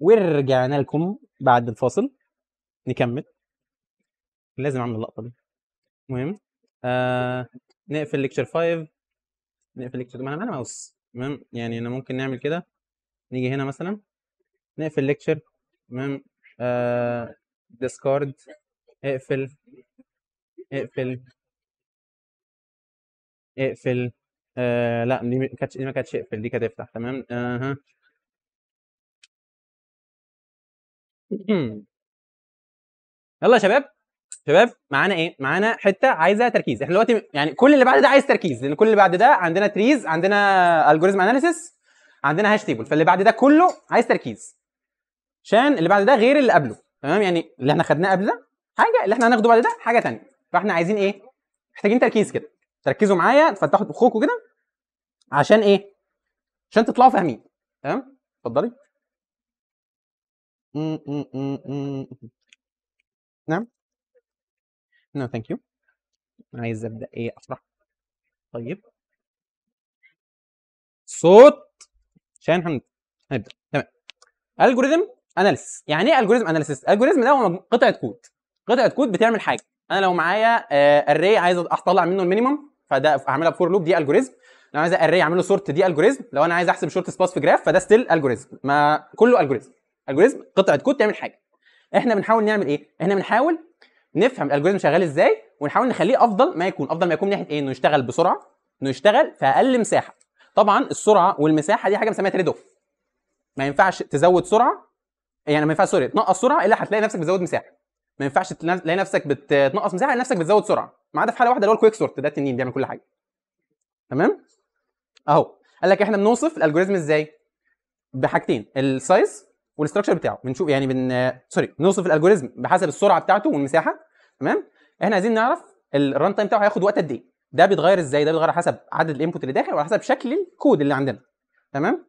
ورجعنا لكم بعد الفاصل نكمل لازم اعمل اللقطه دي المهم آه نقفل ليكتشر 5 نقفل ليكتشر ما انا معايا ماوس تمام يعني انا ممكن نعمل كده نيجي هنا مثلا نقفل ليكتشر تمام آه ديسكارد اقفل اقفل اقفل آه لا دي ما كانتش دي ما كانتش اقفل دي كانت افتح تمام اها يلا يا شباب شباب معانا ايه؟ معانا حته عايزه تركيز، احنا دلوقتي يعني كل اللي بعد ده عايز تركيز لان كل اللي بعد ده عندنا تريز، عندنا الجوريزم اناليسيس، عندنا هاش تيبل، فاللي بعد ده كله عايز تركيز. عشان اللي بعد ده غير اللي قبله، تمام؟ يعني اللي احنا خدناه قبل ده حاجه، اللي احنا هناخده بعد ده حاجه ثانيه، فاحنا عايزين ايه؟ محتاجين تركيز كده، تركزوا معايا تفتحوا مخكم كده عشان ايه؟ عشان تطلعوا فاهمين، تمام؟ اتفضلي. Mm, mm, mm, نعم؟ نو ثانك يو عايز أبدأ إيه أفرح؟ طيب. صوت عشان هنبدأ تمام. الجوريزم اناليس يعني إيه الجوريزم اناليس الجوريزم ده هو قطعة كود، قطعة كود بتعمل حاجة، أنا لو معايا اري آه، عايز أطلع منه المينيمم فده اعملها هاعملها لوب دي الجوريزم لو عايز اري أعمل له دي الجوريزم لو أنا عايز أحسب شورت سباس في جراف فده ستيل الجوريزم ما كله الجوريزم الجوريزم قطعه كود تعمل حاجه احنا بنحاول نعمل ايه احنا بنحاول نفهم الالجوريزم شغال ازاي ونحاول نخليه افضل ما يكون افضل ما يكون من ناحيه ايه انه يشتغل بسرعه انه يشتغل في اقل مساحه طبعا السرعه والمساحه دي حاجه بنسميها تريد اوف ما ينفعش تزود سرعه يعني ما ينفعش سوري تنقص سرعه الا هتلاقي نفسك بتزود مساحه ما ينفعش تلاقي نفسك بتنقص مساحه نفسك بتزود سرعه ما عدا في حاله واحده اللي هو الكويك سورت ده التنين بيعمل كل حاجه تمام اهو قال لك احنا بنوصف الالجوريزم ازاي بحاجتين السايز والاستراكشر بتاعه بنشوف يعني بن سوري نوصف الالجوريزم بحسب السرعه بتاعته والمساحه تمام احنا عايزين نعرف الران تايم بتاعه هياخد وقت قد ايه ده بيتغير ازاي ده بيتغير على حسب عدد الانبوت اللي داخل وعلى حسب شكل الكود اللي عندنا تمام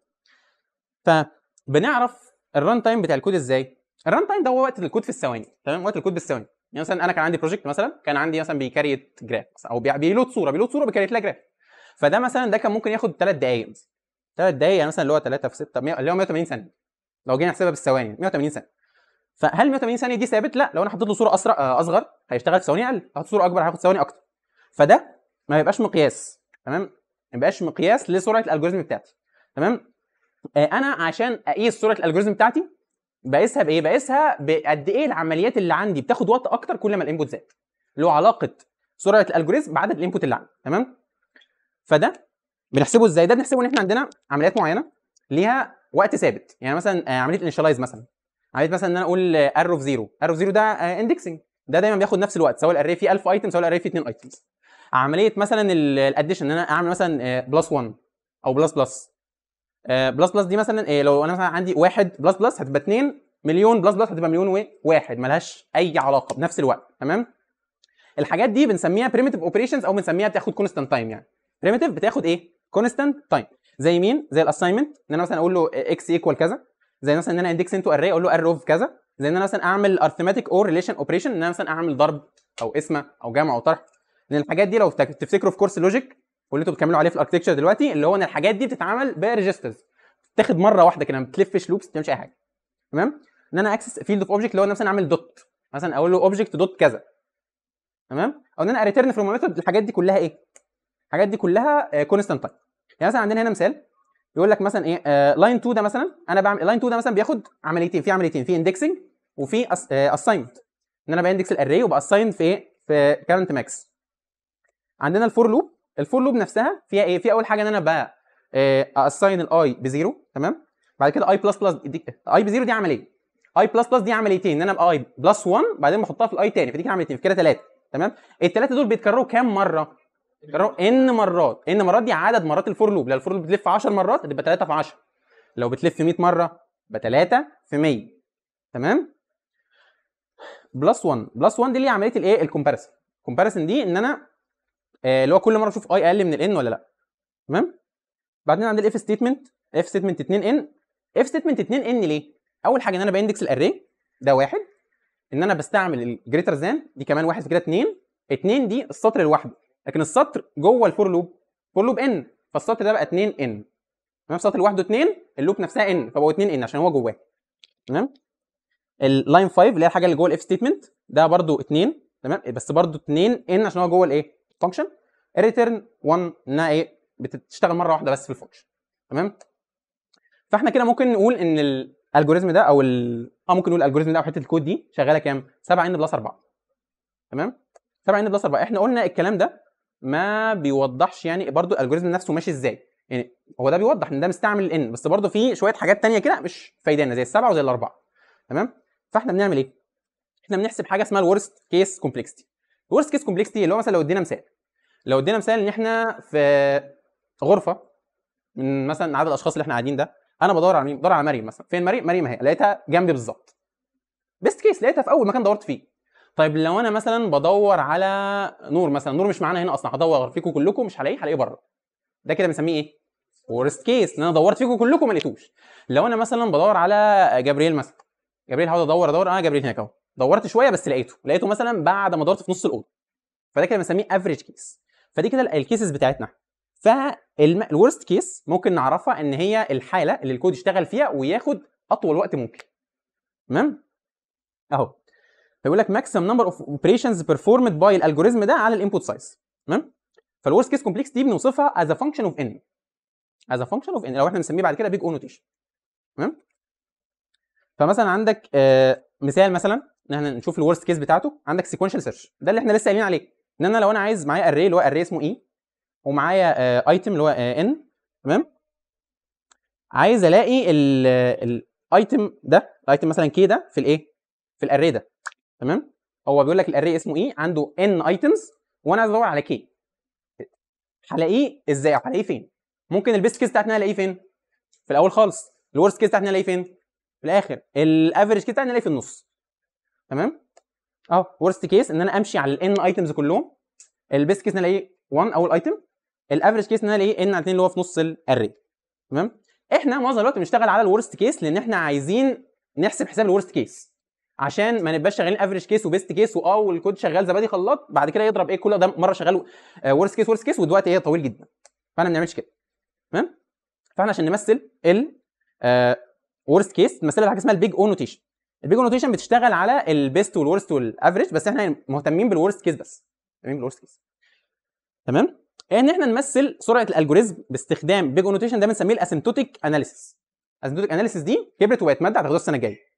فبنعرف الران تايم بتاع الكود ازاي الران تايم ده هو وقت الكود في الثواني تمام وقت الكود بالثواني يعني مثلا انا كان عندي بروجكت مثلا كان عندي مثلا بيكريت جراف او بيلود صوره بيلود صوره بيكريت لها جراف فده مثلا ده كان ممكن ياخد 3 دقائق مثلا 3 دقائق يعني مثلا اللي هو 3 في 6 اللي هو 180 ثانيه لو جينا نحسبها بالثواني 180 ثانيه فهل 180 ثانيه دي ثابت لا لو انا حطيت له صوره اسرع آه، اصغر هيشتغل في ثواني اقل حطيت صوره اكبر هياخد ثواني اكتر فده ما يبقاش مقياس تمام ما يبقاش مقياس لسرعه الالجوريزم بتاعتي تمام آه انا عشان اقيس سرعه الالجوريزم بتاعتي بقيسها بايه بقيسها بقد ايه العمليات اللي عندي بتاخد وقت اكتر كل ما الانبوت زاد اللي هو علاقه سرعه الالجوريزم بعدد الانبوت اللي عندي تمام فده بنحسبه ازاي ده بنحسبه ان احنا عندنا عمليات معينه ليها وقت ثابت يعني مثلا آه، عمليه الانشلايز مثلا عمليه مثلا ان انا اقول ار اوف زيرو ار اوف زيرو ده اندكسنج آه، ده دايما بياخد نفس الوقت سواء الاري فيه 1000 ايتم سواء الاري فيه 2 ايتمز عمليه مثلا الاديشن ان انا اعمل مثلا بلس آه، 1 او بلس بلس بلس بلس دي مثلا لو انا مثلا عندي واحد بلس بلس هتبقى 2 مليون بلس بلس هتبقى مليون وواحد ملهاش اي علاقه بنفس الوقت تمام الحاجات دي بنسميها بريمتيف اوبريشنز او بنسميها بتاخد كونستانت تايم يعني بريمتيف بتاخد ايه كونستانت تايم زي مين زي الاساينمنت ان انا مثلا اقول له اكس ايكوال كذا زي مثلا ان انا اندكس انتو اري اقول له ار اوف كذا زي ان انا مثلا اعمل ارثماتيك او ريليشن اوبريشن ان انا مثلا اعمل ضرب او قسمه او جمع او طرح لان الحاجات دي لو تفتكروا في كورس لوجيك واللي انتوا بتكملوا عليه في الاركتكشر دلوقتي اللي هو ان الحاجات دي بتتعمل بريجسترز تاخد مره واحده كده ما بتلفش لوبس ما بتعملش اي حاجه تمام ان انا اكسس فيلد اوف اوبجكت اللي هو مثلا اعمل دوت مثلا اقول له اوبجكت دوت كذا تمام او ان انا ريتيرن فروم ميثود الحاجات دي كلها ايه الحاجات دي كلها كونستانت آه، تايم يعني مثلا عندنا هنا مثال يقول لك مثلا ايه لاين آه، 2 ده مثلا انا بعمل لاين 2 ده مثلا بياخد عمليتين في عمليتين في اندكسنج وفي اساينمنت آه، ان انا باندكس الاري وباساين في ايه في كارنت ماكس عندنا الفور لوب الفور لوب نفسها فيها ايه في اول حاجه ان انا بقى اساين آه، الاي بزيرو تمام بعد كده اي بلس بلس اي بزيرو دي عمليه اي بلس بلس دي عمليتين ان انا باي بلس 1 بعدين بحطها في الاي تاني فدي كده عمليتين كده ثلاثه تمام الثلاثه دول بيتكرروا كام مره ان مرات ان مرات دي عدد مرات الفور لوب لو الفور لوب بتلف 10 مرات هتبقى 3 في 10 لو بتلف 100 مره يبقى 3 في 100 تمام بلس 1 بلس 1 دي اللي هي عمليه الايه الكومباريسن الكومباريسن دي ان انا آه، اللي آه هو كل مره اشوف اي اقل من الان ولا لا تمام بعدين عند الاف ستيتمنت اف ستيتمنت 2 ان اف ستيتمنت 2 ان ليه اول حاجه ان انا باندكس الاري ده واحد ان انا بستعمل الجريتر ذان دي كمان واحد في كده 2 2 دي السطر لوحده لكن السطر جوه الفور لوب فور لوب ان فالسطر ده بقى 2 ان تمام السطر لوحده 2 اللوب نفسها ان فبقوا 2 ان عشان هو جواه تمام اللاين 5 اللي هي الحاجه اللي جوه الاف ستيتمنت ده برده 2 تمام بس برده 2 ان عشان هو جوه الايه فانكشن الريتيرن 1 انها ايه بتشتغل مره واحده بس في الفانكشن تمام فاحنا كده ممكن نقول ان الالجوريزم ده او ال... اه ممكن نقول الالجوريزم ده او حته الكود دي شغاله كام 7 ان بلس 4 تمام 7 ان بلس 4 احنا قلنا الكلام ده ما بيوضحش يعني برضو الالجوريزم نفسه ماشي ازاي يعني هو ده بيوضح ان ده مستعمل الان بس برضو في شويه حاجات تانية كده مش فايدانا زي السبعه وزي الاربعه تمام فاحنا بنعمل ايه احنا بنحسب حاجه اسمها الورست كيس كومبلكسيتي الورست كيس كومبلكسيتي اللي هو مثلا لو ادينا مثال لو ادينا مثال ان احنا في غرفه من مثلا عدد الاشخاص اللي احنا قاعدين ده انا بدور على مين بدور على مريم مثلا فين مريم مريم اهي لقيتها جنبي بالظبط بيست كيس لقيتها في اول مكان دورت فيه طيب لو انا مثلا بدور على نور مثلا نور مش معانا هنا اصلا هدور فيكم كلكم مش هلاقيه هلاقيه بره ده كده بنسميه ايه ورست كيس ان انا دورت فيكم كلكم ما لقيتوش لو انا مثلا بدور على جبريل مثلا جبريل هقعد ادور ادور اه جبريل هناك اهو دورت شويه بس لقيته لقيته مثلا بعد ما دورت في نص الاوضه فده كده بنسميه افريج كيس فدي كده الكيسز بتاعتنا فالورست كيس ممكن نعرفها ان هي الحاله اللي الكود يشتغل فيها وياخد اطول وقت ممكن تمام اهو فيقول لك ماكسيمم نمبر اوف اوبريشنز بيرفورمد باي الالجوريزم ده على الانبوت سايز تمام فالورست كيس كومبلكس دي بنوصفها از ا فانكشن اوف ان از ا فانكشن اوف ان لو احنا بنسميه بعد كده بيج او نوتيشن تمام فمثلا عندك آه، مثال مثلا ان احنا نشوف الورست كيس بتاعته عندك سيكونشال سيرش ده اللي احنا لسه قايلين عليه ان انا لو انا عايز معايا اري اللي هو اري اسمه اي e، ومعايا ايتم آه، اللي هو ان آه، تمام عايز الاقي الايتم ده الايتم مثلا كي ده في الايه في الاري ده تمام هو بيقول لك الاري اسمه ايه عنده ان ايتمز وانا عايز ادور على كي هلاقيه ازاي او هلاقيه فين ممكن البيست كيس بتاعتنا الاقيه فين في الاول خالص الورست كيس بتاعتنا الاقيه فين في الاخر الافريج كيس بتاعتنا الاقيه في النص تمام اه ورست كيس ان انا امشي على الان ايتمز كلهم البيست كيس ان انا الاقيه 1 اول ايتم الافريج كيس ان انا الاقيه ان على 2 اللي هو في نص الاري تمام احنا معظم الوقت بنشتغل على الورست كيس لان احنا عايزين نحسب حساب الورست كيس عشان ما نبقاش شغالين افريج كيس وبيست كيس واه والكود شغال زبادي خلاط بعد كده يضرب ايه كل ده مره شغال ورست كيس ورست كيس ودلوقتي ايه طويل جدا فاحنا ما بنعملش كده تمام فاحنا عشان نمثل ال ورست آه، كيس نمثلها بحاجه اسمها البيج او نوتيشن البيج او نوتيشن بتشتغل على البيست والورست والافريج بس احنا مهتمين بالورست كيس بس مهتمين بالورست كيس تمام ان احنا نمثل سرعه الالجوريزم باستخدام بيج او نوتيشن ده بنسميه الاسمتوتيك اناليسيس الاسمتوتيك اناليسيس دي كبرت وبقت ماده هتاخدها السنه الجايه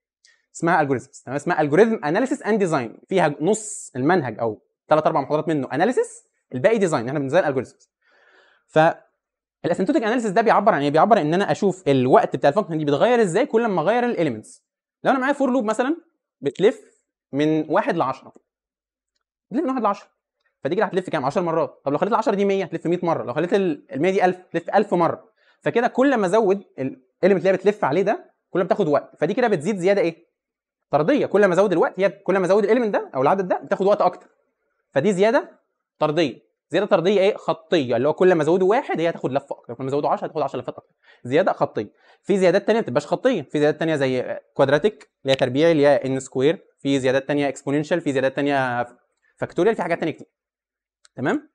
اسمها الجوريزمز تمام اسمها الجوريزم اناليسيس اند ديزاين فيها نص المنهج او ثلاث اربع محاضرات منه اناليسيس الباقي ديزاين احنا بنزاين الجوريزمز ف الاسيمتوتيك اناليسيس ده بيعبر عن ايه؟ بيعبر ان انا اشوف الوقت بتاع الفانكشن دي بيتغير ازاي كل ما اغير الاليمنتس لو انا معايا فور لوب مثلا بتلف من واحد ل 10 بتلف من واحد ل 10 فدي كده هتلف كام 10 مرات طب لو خليت ال 10 دي 100 هتلف 100 مره لو خليت ال 100 دي 1000 تلف 1000 مره فكده كل ما ازود الاليمنت اللي هي بتلف عليه ده كل ما بتاخد وقت فدي كده بتزيد زياده ايه طرديه كل ما ازود الوقت هي كل ما ازود الاليمنت ده او العدد ده بتاخد وقت اكتر فدي زياده طرديه زياده طرديه ايه خطيه اللي هو كل ما ازوده واحد هي هتاخد لفه اكتر كل ما ازوده 10 هتاخد 10 لفات اكتر زياده خطيه في زيادات ثانيه ما بتبقاش خطيه في زيادات ثانيه زي كوادراتيك اللي هي تربيعي اللي هي ان سكوير في زيادات ثانيه اكسبوننشال في زيادات ثانيه فاكتوريال في حاجات ثانيه كتير تمام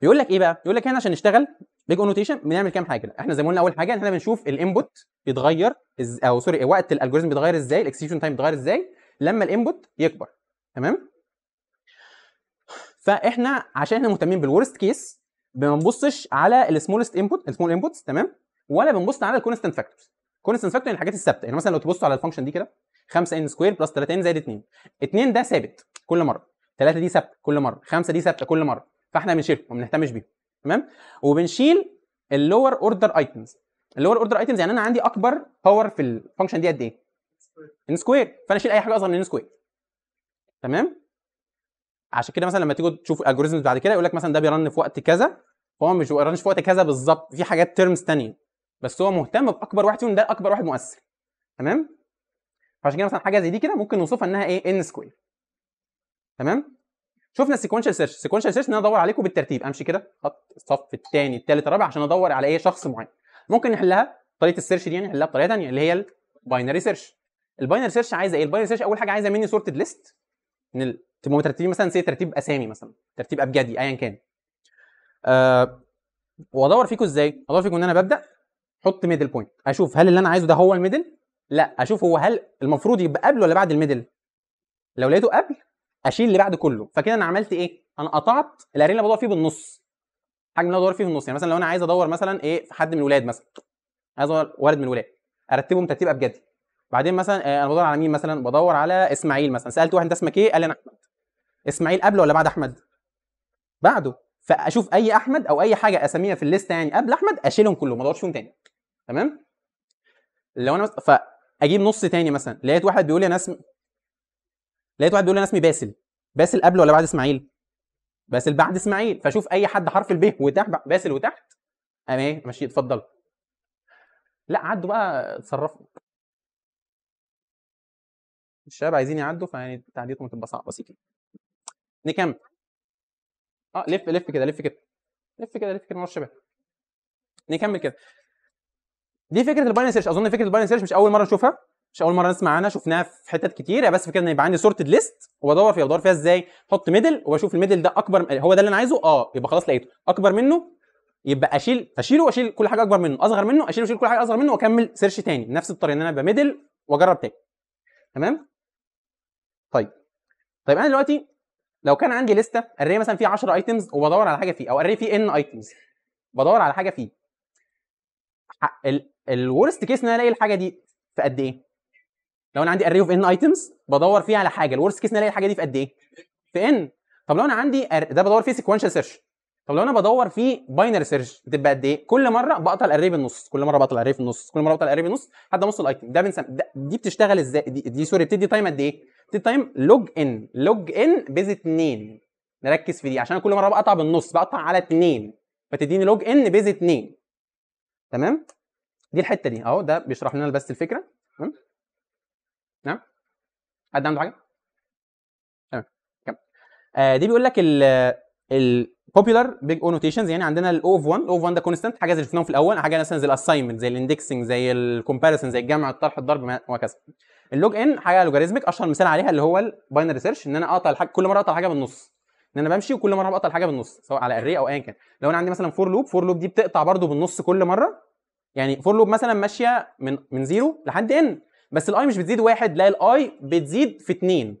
بيقول لك ايه بقى بيقول لك هنا عشان نشتغل بيج انوتيشن بنعمل كام حاجه احنا زي ما قلنا اول حاجه ان احنا بنشوف الانبوت بيتغير إز... او سوري وقت الالجوريزم بيتغير ازاي الاكسكيوشن تايم بيتغير ازاي لما الانبوت يكبر تمام فاحنا عشان احنا مهتمين بالورست كيس ما بنبصش على السمولست انبوت السمول انبوتس تمام ولا بنبص على الكونستنت فاكتورز الكونستنت فاكتور الحاجات الثابته يعني مثلا لو تبصوا على الفانكشن دي كده 5 ان سكوير بلس 3 ان زائد 2 2 ده ثابت كل مره 3 دي ثابته كل مره 5 دي ثابته كل مره فاحنا بنشيلهم ما بنهتمش بيهم تمام وبنشيل اللور اوردر ايتمز اللور اوردر ايتمز يعني انا عندي اكبر باور في الفانكشن دي قد ايه ان سكوير فانا اشيل اي حاجه اصغر من ان سكوير تمام عشان كده مثلا لما تيجوا تشوفوا الالجوريزمز بعد كده يقول لك مثلا ده بيرن في وقت كذا هو مش بيرن في وقت كذا بالظبط في حاجات تيرمز ثانيه بس هو مهتم باكبر واحد فيهم ده اكبر واحد مؤثر تمام فعشان كده مثلا حاجه زي دي كده ممكن نوصفها انها ايه ان سكوير تمام شفنا السيكونشال سيرش السيكونشال سيرش ان انا ادور عليكم بالترتيب امشي كده خط الصف الثاني الثالث الرابع عشان ادور على اي شخص معين ممكن نحلها طريقه السيرش دي يعني نحلها بطريقه ثانيه اللي هي الباينري سيرش الباينري سيرش عايزه ايه الباينري سيرش اول حاجه عايزه مني سورتد ليست من تبقوا مترتبين مثلا زي ترتيب اسامي مثلا ترتيب ابجدي ايا كان أه... وادور فيكم ازاي ادور فيكم ان انا ببدا احط ميدل بوينت اشوف هل اللي انا عايزه ده هو الميدل لا اشوف هو هل المفروض يبقى قبل ولا بعد الميدل لو لقيته قبل اشيل اللي بعد كله فكده انا عملت ايه انا قطعت الاري اللي بدور فيه بالنص حجم اللي بدور فيه بالنص يعني مثلا لو انا عايز ادور مثلا ايه في حد من الولاد مثلا عايز ادور ولد من الولاد ارتبهم ترتيب ابجدي بعدين مثلا آه، انا بدور على مين مثلا بدور على اسماعيل مثلا سالت واحد انت اسمك ايه قال لي انا احمد اسماعيل قبله ولا بعد احمد بعده فاشوف اي احمد او اي حاجه اساميها في الليسته يعني قبل احمد اشيلهم كلهم ما ادورش فيهم تاني تمام لو انا مثلا فاجيب نص تاني مثلا لقيت واحد بيقول لي انا اسمي لقيت واحد بيقول لي انا اسمي باسل باسل قبل ولا بعد اسماعيل باسل بعد اسماعيل فاشوف اي حد حرف البيه وتحت باسل وتحت انا ايه ماشي اتفضل لا عدوا بقى اتصرفوا الشباب عايزين يعدوا فيعني تعديتهم تبقى صعبه بسيطه نكمل اه لف لف كده لف كده لف كده لف كده ورا الشباب نكمل كده دي فكره الباينري سيرش اظن فكره الباينري سيرش مش اول مره نشوفها مش اول مره نسمع عنها شفناها في حتت كتير يعني بس فكره ان يبقى عندي سورتد ليست وبدور فيها بدور فيها ازاي احط ميدل وبشوف الميدل ده اكبر هو ده اللي انا عايزه اه يبقى خلاص لقيته اكبر منه يبقى اشيل اشيله واشيل كل حاجه اكبر منه اصغر منه اشيله واشيل كل حاجه اصغر منه واكمل سيرش تاني نفس الطريقه ان انا ابقى ميدل واجرب تاني تمام طيب طيب انا دلوقتي لو كان عندي لسته اري مثلا فيها 10 ايتمز وبدور على حاجه فيه او اري فيه ان ايتمز بدور على حاجه فيه الورست كيس ان انا الاقي الحاجه دي في قد ايه لو انا عندي اري اوف ان ايتمز بدور فيه على حاجه الورست كيس الاقي الحاجه دي في قد ايه؟ في ان طب لو انا عندي ده بدور فيه سيكونشال سيرش طب لو انا بدور فيه باينري سيرش بتبقى قد ايه؟ كل مره بقطع الاري بالنص، كل مره بقطع الاري بالنص النص، كل مره بقطع الاري بالنص لحد ما اوصل الايتم، ده بنسم دي بتشتغل ازاي؟ دي, دي سوري بتدي تايم قد ايه؟ بتدي تايم لوج ان، لوج ان بيز 2 نركز في دي عشان كل مره بقطع بالنص بقطع على 2 فتديني لوج ان بيز 2 تمام؟ دي الحته دي اهو ده بيشرح لنا بس الفكره حد عنده حاجه؟ تمام كمل آه دي بيقول لك ال popular بيج او نوتيشنز يعني عندنا الاو اوف 1 الاو اوف 1 ده كونستنت حاجه زي اللي في الاول حاجه مثلا زي الاساينمنت زي الاندكسنج زي الكومباريسن زي الجمع الطرح الضرب وهكذا اللوج ان حاجه لوجاريزميك اشهر مثال عليها اللي هو الباينري سيرش ان انا اقطع الحاجه كل مره اقطع حاجه بالنص ان انا بمشي وكل مره بقطع الحاجه بالنص سواء على اري او ايا كان لو انا عندي مثلا فور لوب فور لوب دي بتقطع برده بالنص كل مره يعني فور لوب مثلا ماشيه من من زيرو لحد ان بس الاي مش بتزيد واحد لا الاي بتزيد في اتنين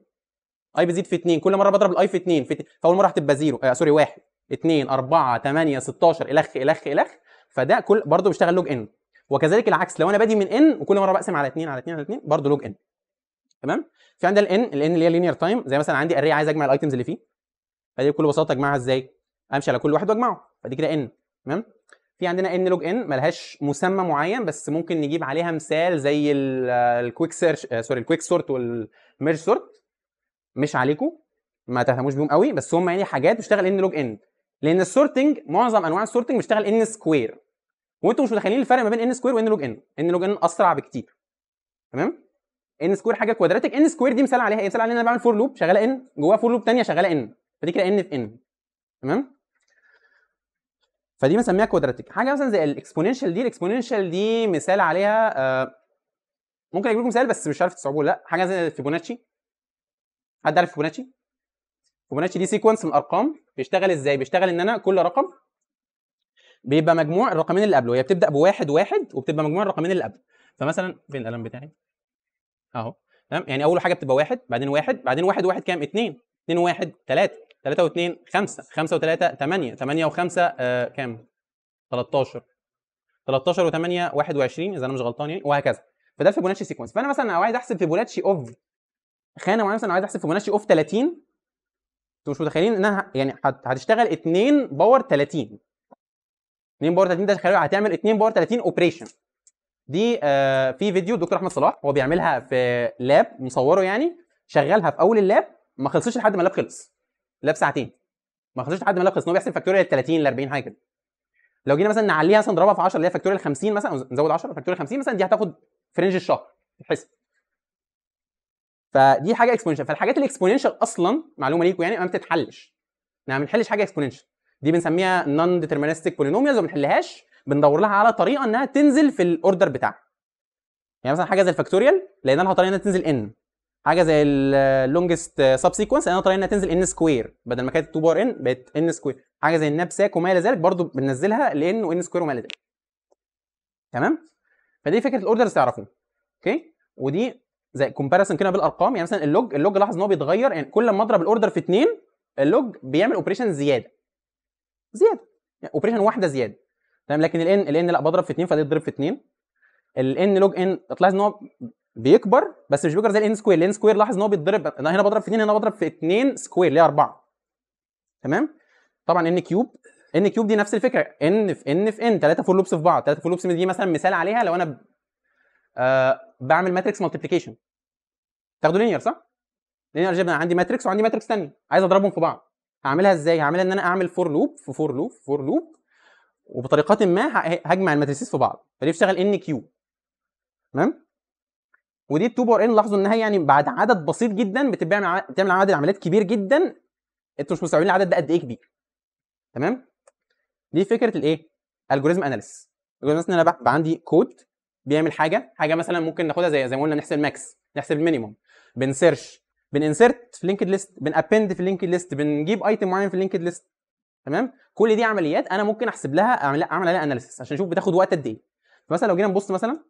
اي بتزيد في اتنين كل مره بضرب الاي في اتنين في اتنين. فاول مره هتبقى زيرو آه سوري واحد اتنين اربعة تمانية 16 الخ الخ الخ فده كل برضه بيشتغل لوج ان وكذلك العكس لو انا بادي من ان وكل مره بقسم على اتنين على اتنين على اتنين برضه لوج ان تمام في عندنا الان الان اللي هي لينير تايم زي مثلا عندي اري عايز اجمع الايتمز اللي فيه فدي بكل بساطه اجمعها ازاي امشي على كل واحد واجمعه فدي كده ان تمام في عندنا ان لوج ان ملهاش مسمى معين بس ممكن نجيب عليها مثال زي الكويك سيرش سوري الكويك سورت والميرج سورت مش عليكم ما تهتموش بيهم قوي بس هم يعني حاجات بتشتغل ان لوج ان لان السورتنج معظم انواع السورتنج بتشتغل ان سكوير وانتم مش متخيلين الفرق ما بين ان سكوير وان لوج ان ان لوج ان اسرع بكتير تمام ان سكوير حاجه كوادراتيك ان سكوير دي مثال عليها ايه مثال عليها ان انا بعمل فور لوب شغاله ان جواها فور لوب ثانيه شغاله ان كده ان في ان تمام فدي بنسميها كوادراتيك حاجه مثلا زي الاكسبوننشال دي الاكسبوننشال دي مثال عليها آه، ممكن اجيب لكم مثال بس مش عارف تصعبوه لا حاجه زي الفيبوناتشي حد عارف فيبوناتشي فيبوناتشي دي سيكونس من الارقام بيشتغل ازاي بيشتغل ان انا كل رقم بيبقى مجموع الرقمين اللي قبله هي بتبدا بواحد واحد وبتبقى مجموع الرقمين اللي قبله فمثلا فين القلم بتاعي اهو تمام يعني اول حاجه بتبقى واحد بعدين واحد بعدين واحد واحد كام اتنين اتنين واحد تلاته 3 و2 5 5 و3 8 8 و5 آه كام 13 13 و8 21 اذا انا مش غلطان يعني وهكذا فده فيبوناتشي سيكونس فانا مثلا لو عايز احسب فيبوناتشي اوف خانه معينه مثلا عايز احسب فيبوناتشي اوف 30 انتوا مش متخيلين انها يعني هتشتغل 2 باور 30 2 باور 30 ده هتعمل 2 باور 30 اوبريشن دي آه في فيديو الدكتور احمد صلاح هو بيعملها في لاب مصوره يعني شغلها في اول اللاب ما خلصش لحد ما اللاب خلص لا بساعتين ما خدوش لحد ما الاقي ان هو بيحسب فاكتوريال 30 ل 40 حاجه كده لو جينا مثلا نعليها مثلا نضربها في 10 اللي هي فاكتوريال 50 مثلا نزود 10 فاكتوريال 50 مثلا دي هتاخد في رينج الشهر الحسب فدي حاجه اكسبوننشال فالحاجات الاكسبوننشال اصلا معلومه ليكم يعني ما بتتحلش ما بنحلش حاجه اكسبوننشال دي بنسميها نون ديترمينستيك بولينوميالز وما بنحلهاش بندور لها على طريقه انها تنزل في الاوردر بتاعها يعني مثلا حاجه زي الفاكتوريال لقينا لها طريقه انها تنزل ان حاجه زي اللونجست سب سيكونس انا طالع انها تنزل ان سكوير بدل ما كانت 2 باور ان بقت ان سكوير حاجه زي النابساك وما الى ذلك برضو بننزلها لان وان سكوير وما الى ذلك تمام فدي فكره الاوردرز تعرفوها اوكي ودي زي كومباريسون كده بالارقام يعني مثلا اللوج اللوج لاحظ ان هو بيتغير يعني كل ما اضرب الاوردر في اثنين اللوج بيعمل اوبريشن زياده زياده يعني اوبريشن واحده زياده تمام لكن الان الان لا بضرب في اثنين فده تضرب في اثنين الان لوج ان تلاحظ ان هو بيكبر بس مش بيكبر زي الان سكوير الان سكوير لاحظ ان هو بيتضرب انا هنا بضرب في 2 هنا بضرب في 2 سكوير اللي هي 4 تمام طبعا ان كيوب ان كيوب دي نفس الفكره ان في ان في ان 3 فور لوبس في بعض 3 فور لوبس دي مثلا مثال عليها لو انا ب... آه بعمل ماتريكس مالتيبليكيشن تاخدوا لينير صح؟ لينير جبنا عندي ماتريكس وعندي ماتريكس ثانيه عايز اضربهم في بعض هعملها ازاي؟ هعملها ان انا اعمل فور لوب في فور لوب في فور لوب وبطريقه ما هجمع الماتريسيس في بعض فدي بتشتغل ان كيوب تمام؟ ودي التو باور ان لاحظوا انها يعني بعد عدد بسيط جدا بتعمل عدد عمليات كبير جدا انتوا مش مستوعبين العدد ده قد ايه كبير تمام دي فكره الايه الجوريزم اناليس الجوريزم ان انا بقى عندي كود بيعمل حاجه حاجه مثلا ممكن ناخدها زي زي ما قلنا نحسب الماكس نحسب المينيموم بنسيرش بننسيرت في لينكد ليست بنابند في لينكد ليست بنجيب ايتم معين في لينكد ليست تمام كل دي عمليات انا ممكن احسب لها اعمل اعمل عليها اناليسيس عشان اشوف بتاخد وقت قد ايه فمثلا لو جينا نبص مثلا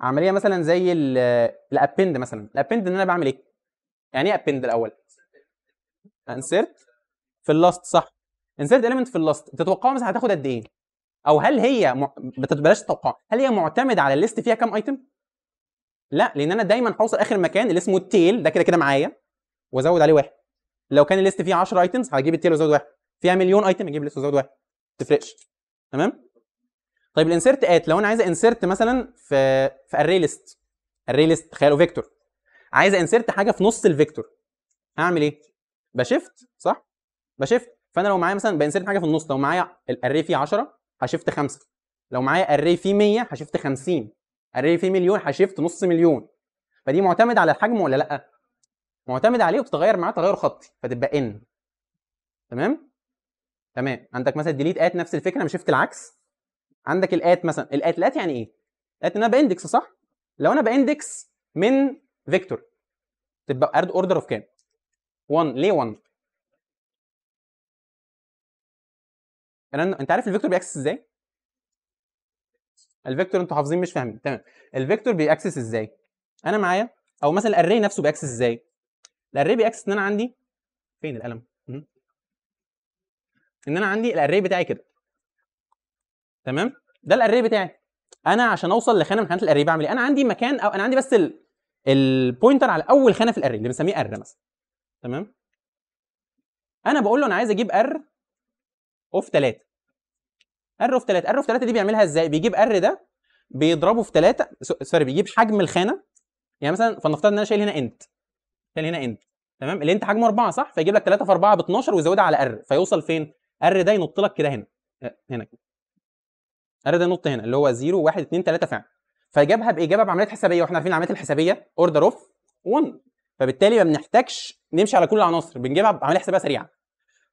عمليه مثلا زي الابند مثلا الابند ان انا بعمل ايه يعني ايه ابند الاول انسرت في اللاست صح انسرت اليمنت في اللاست تتوقعوا مثلا هتاخد قد ايه او هل هي م... بلاش تتوقع هل هي معتمده على الليست فيها كام ايتم لا لان انا دايما هوصل اخر مكان اللي اسمه التيل ده كده كده معايا وازود عليه واحد لو كان الليست فيها 10 ايتمز هجيب التيل وازود واحد فيها مليون ايتم اجيب الليست وازود واحد ما تفرقش تمام طيب الانسيرت ات لو انا عايز انسيرت مثلا في في اري ليست اري ليست تخيلوا فيكتور عايز انسيرت حاجه في نص الفيكتور هعمل ايه؟ بشيفت صح؟ بشيفت فانا لو معايا مثلا بانسيرت حاجه في النص لو معايا الاري فيه 10 هشيفت 5 لو معايا اري فيه 100 هشيفت 50 اري فيه مليون هشيفت نص مليون فدي معتمد على الحجم ولا لا؟ معتمد عليه وبتتغير معاه تغير خطي فتبقى ان تمام؟ تمام عندك مثلا ديليت ات نفس الفكره انا شفت العكس عندك الات مثلا الات الات يعني ايه؟ الات ان انا باندكس صح؟ لو انا باندكس من فيكتور تبقى ارد اوردر اوف كام؟ 1 ليه 1 انا انت عارف الفيكتور بيأكسس ازاي الفيكتور انتوا حافظين مش فاهمين تمام الفيكتور بيأكسس ازاي انا معايا او مثلا الاري نفسه بيأكسس ازاي الاري بيأكسس ان انا عندي فين القلم ان انا عندي الاري بتاعي كده تمام ده الاري بتاعي انا عشان اوصل لخانه من خانات الاري بعمل ايه انا عندي مكان او انا عندي بس البوينتر على اول خانه في الاري اللي بنسميه ار مثلا تمام انا بقول له انا عايز اجيب ار اوف 3 ار اوف 3 ار اوف 3 دي بيعملها ازاي بيجيب ار ده بيضربه في 3 سوري بيجيب حجم الخانه يعني مثلا فلنفترض ان انا شايل هنا انت شايل هنا انت تمام اللي انت حجمه 4 صح فيجيب لك 3 في 4 ب 12 ويزودها على ار فيوصل فين ار ده ينط لك كده هنا أه، هنا كده اراد ينط هنا اللي هو 0 1 2 3 فعلا فجابها باجابه بعمليات حسابيه واحنا عارفين العمليات الحسابيه اوردر اوف 1 فبالتالي ما بنحتاجش نمشي على كل العناصر بنجيبها بعمليه حسابيه سريعه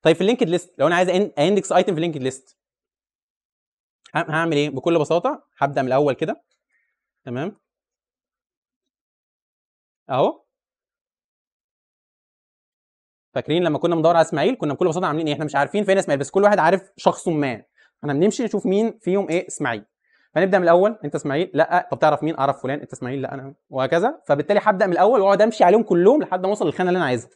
طيب في اللينكد ليست لو انا عايز اندكس ايتم في اللينكد ليست هعمل ايه بكل بساطه هبدا من الاول كده تمام اهو فاكرين لما كنا بندور على اسماعيل كنا بكل بساطه عاملين ايه احنا مش عارفين فين اسماعيل بس كل واحد عارف شخص ما احنا بنمشي نشوف مين فيهم ايه اسماعيل فنبدا من الاول انت اسماعيل لا طب تعرف مين اعرف فلان انت اسماعيل لا انا وهكذا فبالتالي هبدا من الاول واقعد امشي عليهم كلهم لحد ما اوصل للخانه اللي انا عايزها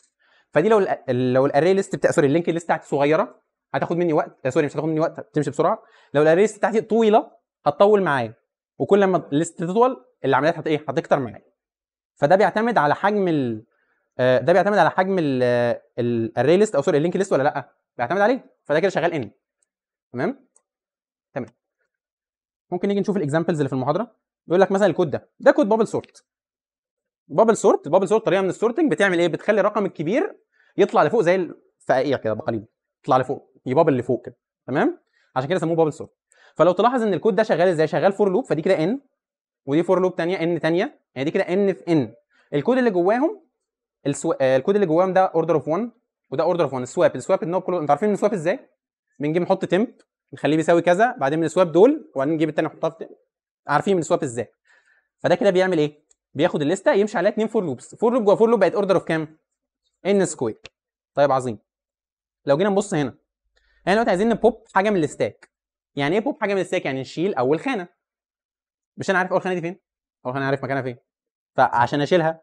فدي لو ال لو الاري ليست بتاع سوري اللينك ليست بتاعتي صغيره هتاخد مني وقت سوري آه، مش هتاخد مني وقت بتمشي بسرعه لو الاري ليست بتاعتي طويله هتطول معايا وكل لما الليست تطول العمليات هت ايه هتكتر معايا فده بيعتمد على حجم ال آه، ده بيعتمد على حجم الاري آه، ليست او سوري اللينك ليست ولا لا بيعتمد عليه فده كده شغال ان تمام تمام ممكن نيجي نشوف الاكزامبلز اللي في المحاضره يقول لك مثلا الكود ده ده كود بابل سورت بابل سورت بابل سورت طريقه من السورتنج بتعمل ايه بتخلي الرقم الكبير يطلع لفوق زي الفقاقيع كده بقليل يطلع لفوق يبابل لفوق كده تمام عشان كده سموه بابل سورت فلو تلاحظ ان الكود ده شغال ازاي شغال فور لوب فدي كده ان ودي فور لوب ثانيه ان ثانيه يعني دي كده ان في ان الكود اللي جواهم السو... آه، الكود اللي جواهم ده اوردر اوف 1 وده اوردر اوف 1 السواب السواب ان هو كله انتوا عارفين السواب ازاي بنجي نحط تمب نخليه بيساوي كذا بعدين بنسواب دول وبعدين نجيب الثاني نحطها في عارفين بنسواب ازاي فده كده بيعمل ايه بياخد الليسته يمشي عليها اتنين فور لوبس فور لوب جوه فور لوب بقت اوردر اوف كام ان سكوير طيب عظيم لو جينا نبص هنا احنا دلوقتي عايزين نبوب حاجه من الستاك يعني ايه بوب حاجه من الستاك يعني نشيل اول خانه مش انا عارف اول خانه دي فين اول خانه عارف مكانها فين فعشان اشيلها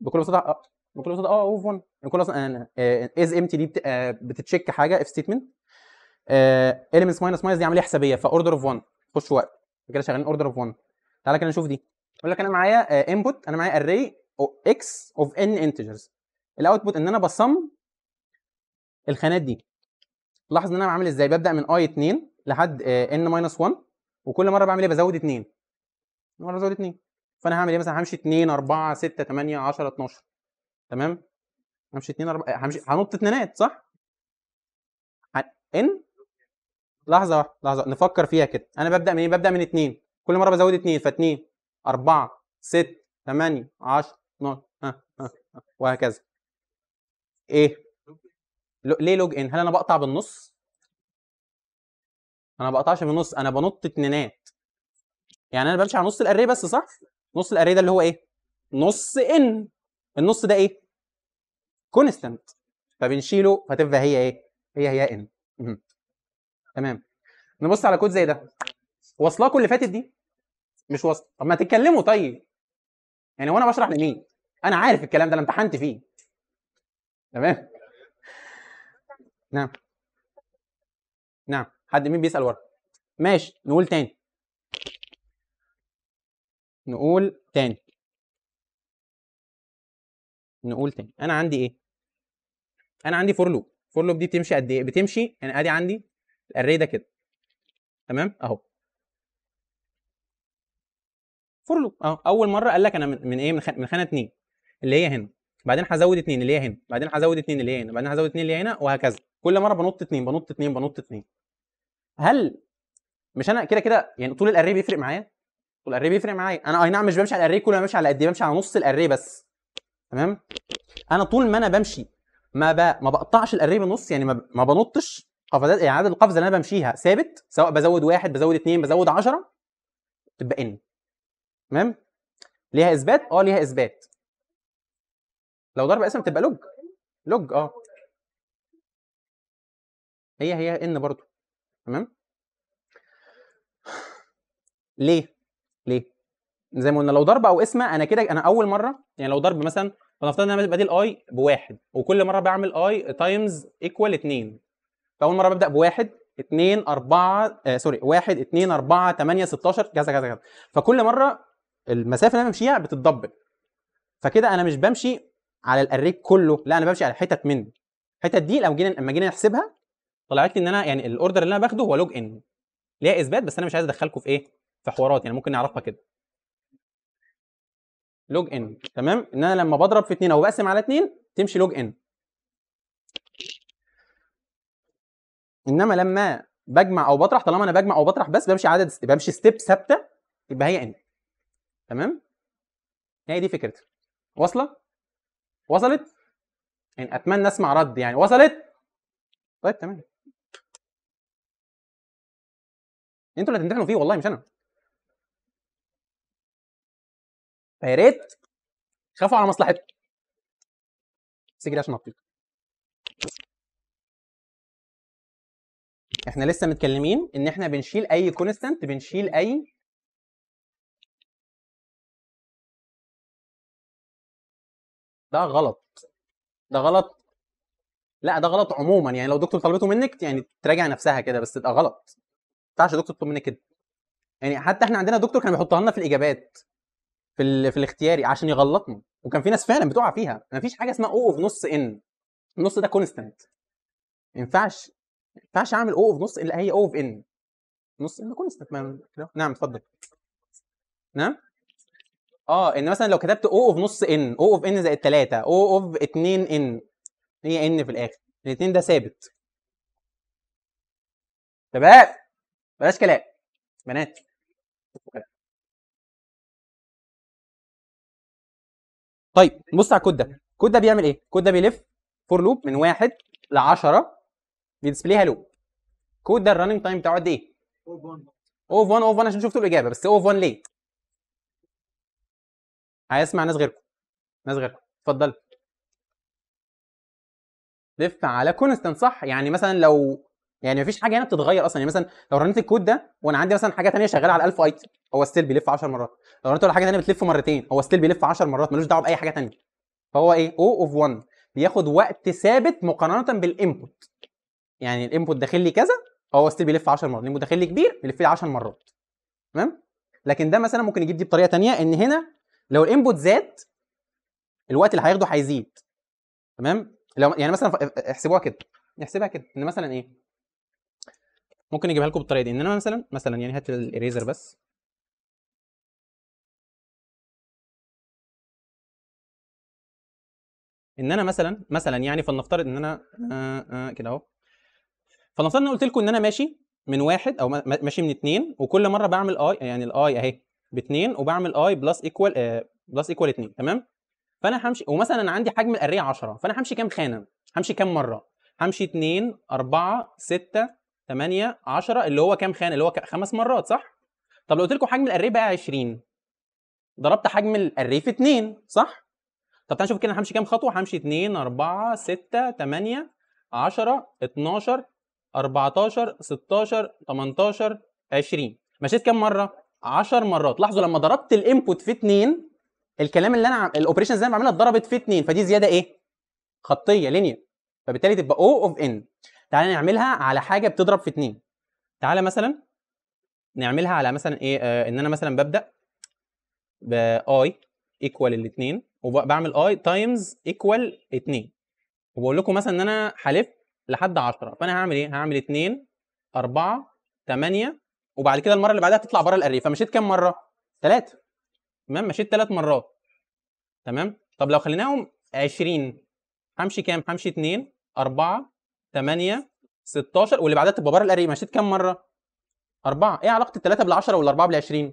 بكل بساطه آه، بكل بساطه اه اوف 1 بكل اصلا از امتي دي آه، بتتشيك حاجه اف ستيتمنت آه، elements ماينس ماينس دي عمليه حسابيه فاوردر اوف 1 خش وقت كده شغالين اوردر اوف 1 تعالى كده نشوف دي يقول لك انا معايا انبوت آه، انا معايا اري اكس اوف ان انتجرز الاوتبوت ان انا بصم الخانات دي لاحظ ان انا بعمل ازاي ببدا من اي 2 لحد ان ماينس 1 وكل مره بعمل ايه بزود 2 مره بزود 2 فانا هعمل ايه مثلا همشي 2 4 6 8 10 12 تمام همشي 2 4 همشي هنط اتنينات صح؟ ان لحظه واحده لحظه نفكر فيها كده انا ببدا منين ببدا من اتنين كل مره بزود اتنين فاتنين اربعه ست ثمانية عشرة 12 ها ها وهكذا ايه ليه لوج ان هل انا بقطع بالنص انا بقطعش بالنص انا بنط اتنينات يعني انا بمشي على نص الأريه بس صح نص الأريه ده اللي هو ايه نص ان النص ده ايه كونستنت فبنشيله فتبقى هي ايه هي هي ان تمام نبص على كود زي ده واصلاكوا اللي فاتت دي مش واصله طب ما تتكلموا طيب يعني وانا بشرح لمين انا عارف الكلام ده انا امتحنت فيه تمام نعم نعم حد مين بيسال ورا ماشي نقول تاني نقول تاني نقول تاني انا عندي ايه انا عندي فور لوب فور لوب دي بتمشي قد ايه بتمشي انا يعني ادي عندي الاري ده كده تمام اهو فور لوب اهو اول مره قال لك انا من, من ايه من, خان... من خانه 2 اللي هي هنا بعدين هزود 2 اللي هي هنا بعدين هزود 2 اللي هي هنا بعدين هزود 2 اللي هي هنا وهكذا كل مره بنط 2 بنط 2 بنط 2 هل مش انا كده كده يعني طول الاري بيفرق معايا طول الاري بيفرق معايا انا اي نعم مش بمشي على الاري كل ما بمشي على قد ايه بمشي على نص الاري بس تمام انا طول ما انا بمشي ما ب... ما بقطعش الاري بالنص يعني ما, ب... ما بنطش قفزات اه، يعني عدد القفزه اللي انا بمشيها ثابت سواء بزود واحد بزود اثنين بزود 10 تبقى ان تمام ليها اثبات اه ليها اثبات لو ضرب اسم تبقى لوج لوج اه هي هي ان برضو تمام ليه ليه زي ما قلنا لو ضرب او اسم انا كده انا اول مره يعني لو ضرب مثلا فنفترض ان انا بدي اي بواحد وكل مره بعمل اي تايمز ايكوال 2 فاول مره ببدا بواحد 2 4 آه، سوري 1 2 4 8 16 كذا كذا كذا فكل مره المسافه اللي انا بمشيها بتتدبل فكده انا مش بمشي على الاريك كله لا انا بمشي على حتت منه الحتت دي لو جينا لما جينا نحسبها طلعت لي ان انا يعني الاوردر اللي انا باخده هو لوج ان ليها اثبات بس انا مش عايز ادخلكم في ايه في حوارات يعني ممكن نعرفها كده لوج ان تمام ان انا لما بضرب في 2 او بقسم على 2 تمشي لوج ان انما لما بجمع او بطرح طالما انا بجمع او بطرح بس بمشي عدد بمشي ستيب ثابته يبقى هي ان تمام هي دي فكرتها واصله وصلت ان يعني اتمنى اسمع رد يعني وصلت طيب تمام انتوا اللي هتمتحنوا فيه والله مش انا فيا ريت خافوا على مصلحتكم سجل عشان اطيب احنا لسه متكلمين ان احنا بنشيل اي كونستانت بنشيل اي ده غلط ده غلط لا ده غلط عموما يعني لو دكتور طلبته منك يعني تراجع نفسها كده بس ده غلط ما ينفعش دكتور تطلب منك كده يعني حتى احنا عندنا دكتور كان بيحطها لنا في الاجابات في ال... في الاختياري عشان يغلطنا وكان في ناس فعلا بتقع فيها ما فيش حاجه اسمها او في نص ان النص ده كونستانت ما ينفعش ما ينفعش اعمل او اوف نص الا هي او اوف ان نص ان كونستنت نعم اتفضل نعم اه ان مثلا لو كتبت او اوف نص ان او اوف ان زائد 3 او اوف 2 ان هي ان في الاخر الاثنين ده ثابت تمام بلاش كلام بنات طيب بص على الكود ده الكود ده بيعمل ايه؟ الكود ده بيلف فور لوب من واحد ل 10 بيديسبليها لوب كود ده الرننج تايم بتاعه قد ايه؟ اوف 1 اوف 1 اوف 1 عشان شفتوا الاجابه بس اوف 1 ليه؟ هيسمع ناس غيركم ناس غيركم اتفضل لف على كونستنت صح يعني مثلا لو يعني مفيش حاجه هنا بتتغير اصلا يعني مثلا لو رنيت الكود ده وانا عندي مثلا حاجه ثانيه شغاله على 1000 ايت هو ستيل بيلف 10 مرات لو رنيت حاجه ثانيه بتلف مرتين هو ستيل بيلف 10 مرات ملوش دعوه باي حاجه ثانيه فهو ايه او اوف 1 بياخد وقت ثابت مقارنه بالانبوت يعني الانبوت داخل لي كذا هو ستيل بيلف 10 مرات الانبوت داخل لي كبير بيلف لي 10 مرات تمام لكن ده مثلا ممكن يجيب دي بطريقه ثانيه ان هنا لو الانبوت زاد الوقت اللي هياخده هيزيد تمام لو يعني مثلا احسبوها كده نحسبها كده ان مثلا ايه ممكن نجيبها لكم بالطريقه دي ان انا مثلا مثلا يعني هات الاريزر بس ان انا مثلا مثلا يعني فلنفترض ان انا آآ آه، آآ آه، كده اهو فنفترض ان قلت لكم ان انا ماشي من واحد او ماشي من اثنين وكل مره بعمل اي يعني الاي اهي باتنين وبعمل اي بلس ايكوال بلس ايكوال اتنين تمام فانا همشي ومثلا انا عندي حجم الاريه 10 فانا همشي كام خانه همشي كام مره همشي 2 4 6 8 10 اللي هو كام خانه اللي هو خمس مرات صح طب لو قلت لكم حجم الاريه بقى 20 ضربت حجم الاريه في 2 صح طب تعالى نشوف كده همشي كام خطوه همشي 2 4 6 8 10 12 14 16 18 20 مشيت كام مره 10 مرات لاحظوا لما ضربت الانبوت في 2 الكلام اللي انا الاوبريشنز اللي انا بعملها اتضربت في 2 فدي زياده ايه خطيه لينير فبالتالي تبقى او اوف ان تعالى نعملها على حاجه بتضرب في 2 تعالى مثلا نعملها على مثلا ايه آه ان انا مثلا ببدا ب اي ايكوال الاثنين وبعمل اي تايمز ايكوال 2 وبقول لكم مثلا ان انا حلفت لحد 10 فانا هعمل ايه هعمل 2 4 8 وبعد كده المره اللي بعدها تطلع بره الاري فمشيت كام مره 3 تمام مشيت 3 مرات تمام طب لو خليناهم 20 همشي كام همشي 2 4 8 16 واللي بعدها تبقى بره الاري مشيت كام مره اربعه ايه علاقه 3 بال10 وال4 بال20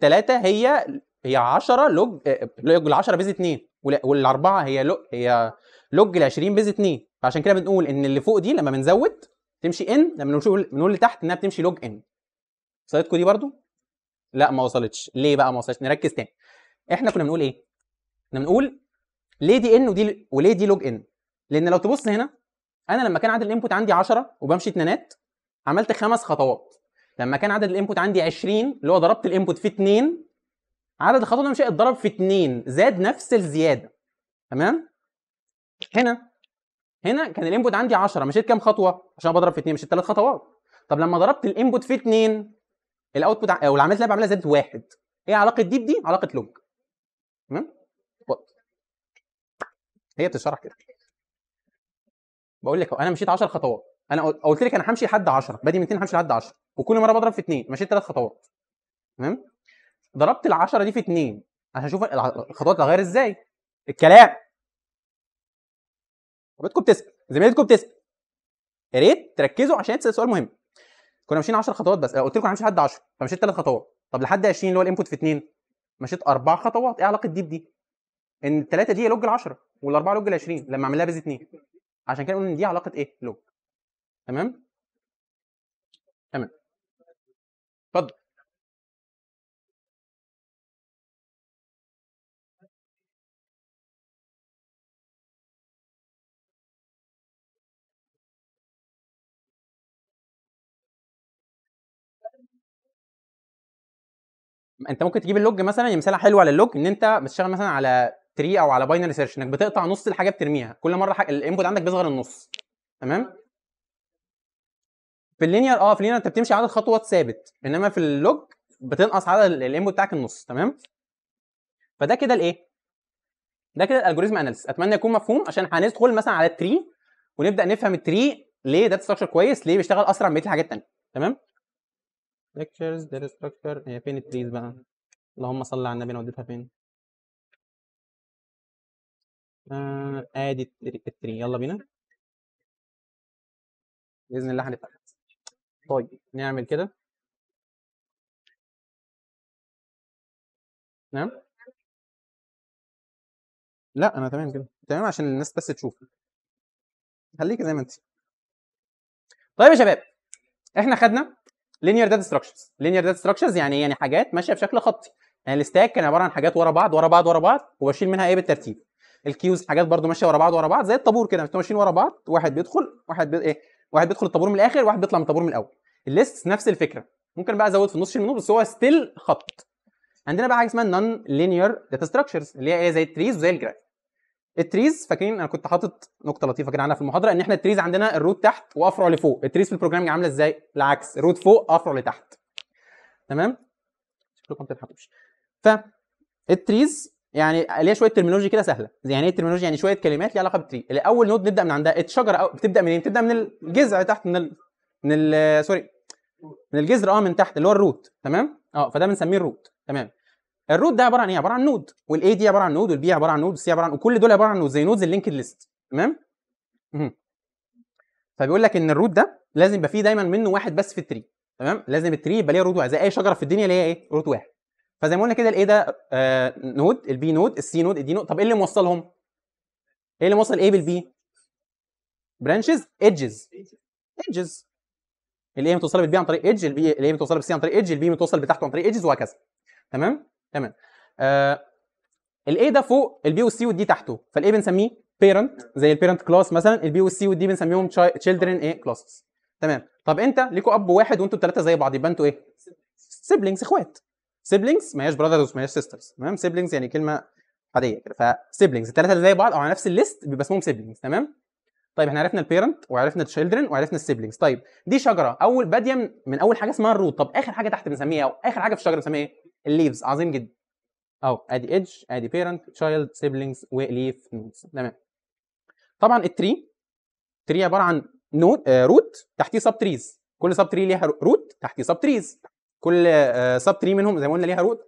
3 هي هي 10 لوج آه، آه، لوج ال 10 بيز 2 والاربعه هي لوج هي لوج ال 20 بيز 2 فعشان كده بنقول ان اللي فوق دي لما بنزود تمشي ان لما بنقول بنقول لتحت انها بتمشي لوج ان وصلتكم دي برضو؟ لا ما وصلتش ليه بقى ما وصلتش نركز تاني احنا كنا بنقول ايه؟ كنا بنقول ليه دي ان ودي وليه دي لوج ان؟ لان لو تبص هنا انا لما كان عدد الانبوت عندي 10 وبمشي اتنينات عملت خمس خطوات لما كان عدد الانبوت عندي 20 اللي هو ضربت الانبوت في 2 عدد الخطوات المشي اتضرب في 2 زاد نفس الزياده تمام هنا هنا كان الانبوت عندي 10 مشيت كام خطوه عشان بضرب في 2 مشيت 3 خطوات طب لما ضربت الانبوت في 2 الاوتبوت او العمليه اللي انا بعملها زادت 1 ايه علاقه دي بدي علاقه لوج تمام هي بتشرح كده بقول لك انا مشيت 10 خطوات انا قلت لك انا همشي لحد 10 بادي من 2 همشي لحد 10 وكل مره بضرب في 2 مشيت 3 خطوات تمام ضربت ال 10 دي في 2 عشان اشوف الخطوات هتغير ازاي الكلام حضرتكم بتسال زميلتكم بتسال يا ريت تركزوا عشان تسال سؤال مهم كنا ماشيين 10 خطوات بس قلت لكم هنمشي لحد 10 فمشيت ثلاث خطوات طب لحد 20 اللي هو الانبوت في اثنين مشيت اربع خطوات ايه علاقه دي بدي؟ ان الثلاثه دي لوج ال 10 والاربعه لوج ال 20 لما اعمل لها بيز 2 عشان كده نقول ان دي علاقه ايه؟ لوج تمام؟ تمام انت ممكن تجيب اللوج مثلا هي مثال حلو على اللوج ان انت بتشتغل مثلا على تري او على باينري سيرش انك بتقطع نص الحاجه بترميها كل مره حاجة الانبوت عندك بيصغر النص تمام في اللينير اه في اللينير انت بتمشي عدد خطوات ثابت انما في اللوج بتنقص عدد الانبوت بتاعك النص تمام فده كده الايه ده كده الالجوريزم اناليس اتمنى يكون مفهوم عشان هندخل مثلا على التري ونبدا نفهم التري ليه ده ستراكشر كويس ليه بيشتغل اسرع من بقيه الحاجات الثانيه تمام lectures data structure هي فين التريز بقى اللهم صل على النبي انا وديتها فين آه ادي التري يلا بينا باذن الله هنفهم طيب نعمل كده نعم لا انا تمام كده تمام عشان الناس بس تشوف خليك زي ما انت طيب يا شباب احنا خدنا لينير داتا ستراكشرز لينير داتا ستراكشرز يعني إيه؟ يعني حاجات ماشيه بشكل خطي يعني الستاك كان عباره عن حاجات ورا بعض ورا بعض ورا بعض وبشيل منها ايه بالترتيب الكيوز حاجات برده ماشيه ورا بعض ورا بعض زي الطابور كده انتوا ماشيين ورا بعض واحد بيدخل واحد بي... ايه واحد بيدخل الطابور من الاخر واحد بيطلع من الطابور من الاول الليست نفس الفكره ممكن بقى ازود في النص منه بس هو ستيل خط عندنا بقى حاجه اسمها نون لينير داتا ستراكشرز اللي هي ايه زي التريز وزي الجراف التريز فاكرين انا كنت حاطط نقطه لطيفه كده عندنا في المحاضره ان احنا التريز عندنا الروت تحت وافرع لفوق التريز في البروجرامنج عامله ازاي العكس الروت فوق افرع لتحت تمام شكلكم بتضحكوش ف التريز يعني ليها شويه ترمينولوجي كده سهله يعني ايه ترمينولوجي يعني شويه كلمات ليها علاقه بالتري اول نود نبدا من عندها الشجره أو بتبدا منين بتبدا من الجذع تحت من ال... من ال... سوري من الجذر اه من تحت اللي هو الروت تمام اه فده بنسميه الروت تمام الروت ده عباره عن ايه عباره عن نود والاي دي عباره عن نود والبي عباره عن نود والسي عباره عن وكل دول عباره عن نود زي نودز اللينكد ليست تمام فبيقول لك ان الروت ده لازم يبقى فيه دايما منه واحد بس في التري تمام لازم التري يبقى ليه روت واحد زي اي شجره في الدنيا ليها ايه روت واحد فزي ما قلنا كده الاي ده آه نود البي نود السي نود الدي نود طب ايه اللي موصلهم ايه اللي موصل الايه بالبي برانشز ايدجز ايدجز الاي متوصله بالبي عن طريق ايدج البي متوصله بالسي عن طريق ايدج البي متوصل بتاعته عن طريق ايدجز وهكذا تمام تمام آه الاي ده فوق البي والسي والدي تحته فالاي بنسميه بيرنت زي البيرنت كلاس مثلا البي والسي والدي بنسميهم تشيلدرن ايه كلاسز تمام طب انت ليكوا اب واحد وانتوا الثلاثه زي بعض يبقى انتوا ايه سيبلينجز اخوات سيبلينجز ما هياش براذرز ما هياش سيسترز تمام سيبلينجز يعني كلمه عاديه كده فسيبلينجز الثلاثه اللي زي بعض او على نفس الليست بيبقى اسمهم سيبلينجز تمام طيب احنا عرفنا البيرنت وعرفنا الشيلدرن وعرفنا السيبلينجز طيب دي شجره اول باديه من اول حاجه اسمها الروت طب اخر حاجه تحت بنسميها او اخر حاجه في الشجره بنسميها ايه الليفز عظيم جدا اهو ادي ايدج ادي بيرنت تشايلد سيبلينجز وليف نودز تمام طبعا التري تري عباره عن نود روت آه، تحتيه سب تريز كل سب تري ليها روت تحتيه سب تريز كل سب آه، تري منهم زي ما قلنا ليها روت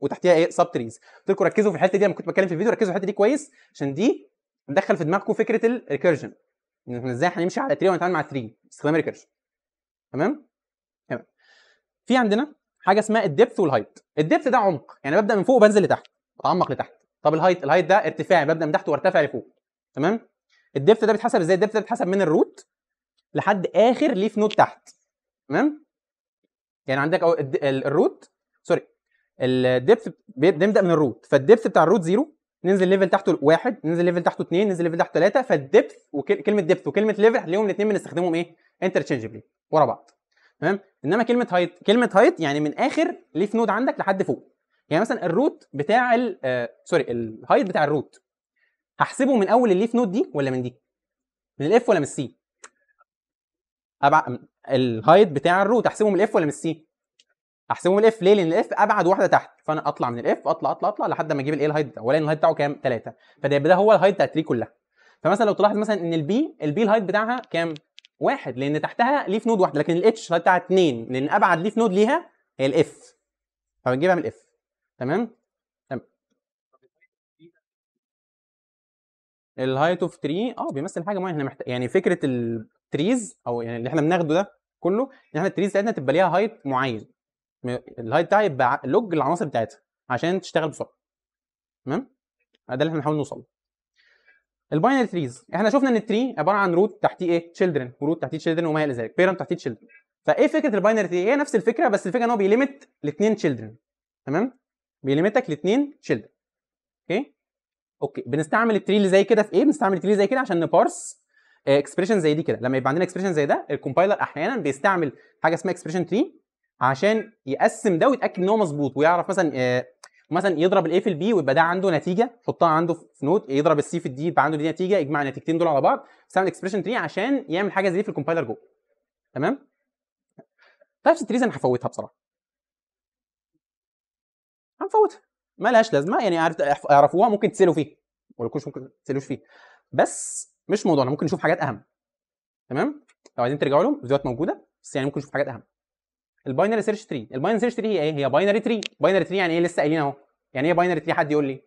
وتحتيها ايه سب تريز قلت لكم ركزوا في الحته دي لما كنت بتكلم في الفيديو ركزوا في الحته دي كويس عشان دي ندخل في دماغكم فكره الريكيرجن ان احنا ازاي هنمشي على تري ونتعامل مع تري باستخدام الريكيرجن تمام تمام في عندنا حاجه اسمها الدبث والهايت الدبث ده عمق يعني ببدا من فوق وبنزل لتحت بتعمق لتحت طب الهايت الهايت ده ارتفاع يعني ببدا من تحت وارتفع لفوق تمام الدبث ده بيتحسب ازاي الدبث ده بيتحسب من الروت لحد اخر ليف نود تحت تمام يعني عندك الروت سوري الدبث بنبدا من الروت فالدبث بتاع الروت زيرو ننزل ليفل تحته واحد ننزل ليفل تحته اثنين ننزل ليفل تحته ثلاثه فالدبث وكلمه دبث وكلمه ليفل هتلاقيهم الاثنين بنستخدمهم ايه؟ انترتشنجبلي ورا بعض تمام انما كلمه هايت كلمه هايت يعني من اخر ليف نود عندك لحد فوق يعني مثلا الروت بتاع ال سوري آه، الهايت بتاع الروت هحسبه من اول الليف نود دي ولا من دي من الاف ولا من السي ابع الهايت بتاع الروت احسبه من الاف ولا من السي احسبه من الاف ليه؟ لان الاف ابعد واحده تحت فانا اطلع من الاف اطلع اطلع اطلع لحد ما اجيب الايه الهايت بتاعه ولان الهايت بتاعه كام؟ 3 فده هو الهايت بتاع التري كلها فمثلا لو تلاحظ مثلا ان البي البي الهايت بتاعها كام؟ واحد لان تحتها ليف نود واحد لكن الاتش بتاع اتنين لان ابعد ليف نود ليها هي الاف فبنجيبها من الاف تمام تمام الهايت اوف تري اه بيمثل حاجه معينه احنا محت... يعني فكره التريز او يعني اللي احنا بناخده ده كله ان احنا التريز بتاعتنا تبقى ليها هايت معين الهايت بتاعها يبقى لوج العناصر بتاعتها عشان تشتغل بسرعه تمام ده اللي احنا بنحاول نوصل له الباينري تريز احنا شفنا ان التري عباره عن روت تحتيه ايه تشيلدرن وروت تحتيه تشيلدرن وما الى ذلك بيرنت تحتيه تشيلدرن فايه فكره الباينري تري هي إيه نفس الفكره بس الفكره ان هو بيليمت الاثنين تشيلدرن تمام بيليمتك الاثنين تشيلدرن اوكي اوكي بنستعمل التري اللي زي كده في ايه بنستعمل التري زي كده عشان نبارس اكسبريشن آه، زي دي كده لما يبقى عندنا اكسبريشن زي ده الكومبايلر احيانا بيستعمل حاجه اسمها اكسبريشن تري عشان يقسم ده ويتاكد ان هو مظبوط ويعرف مثلا آه، مثلا يضرب الاي في البي ويبقى ده عنده نتيجه حطها عنده في نوت يضرب السي في الدي يبقى عنده دي نتيجه يجمع النتيجتين دول على بعض استعمل اكسبريشن تري عشان يعمل حاجه زي دي في الكومبايلر جوه تمام تايب تريز انا هفوتها بصراحه هنفوتها مالهاش لازمه يعني اعرفوها ممكن تسالوا فيه ولا كلش ممكن تسالوش فيه بس مش موضوعنا ممكن نشوف حاجات اهم تمام لو عايزين ترجعوا لهم الفيديوهات موجوده بس يعني ممكن نشوف حاجات اهم الباينري سيرش تري الباينري سيرش تري هي ايه هي باينري تري باينري تري يعني ايه لسه قايلين اهو يعني ايه باينري تري حد يقول لي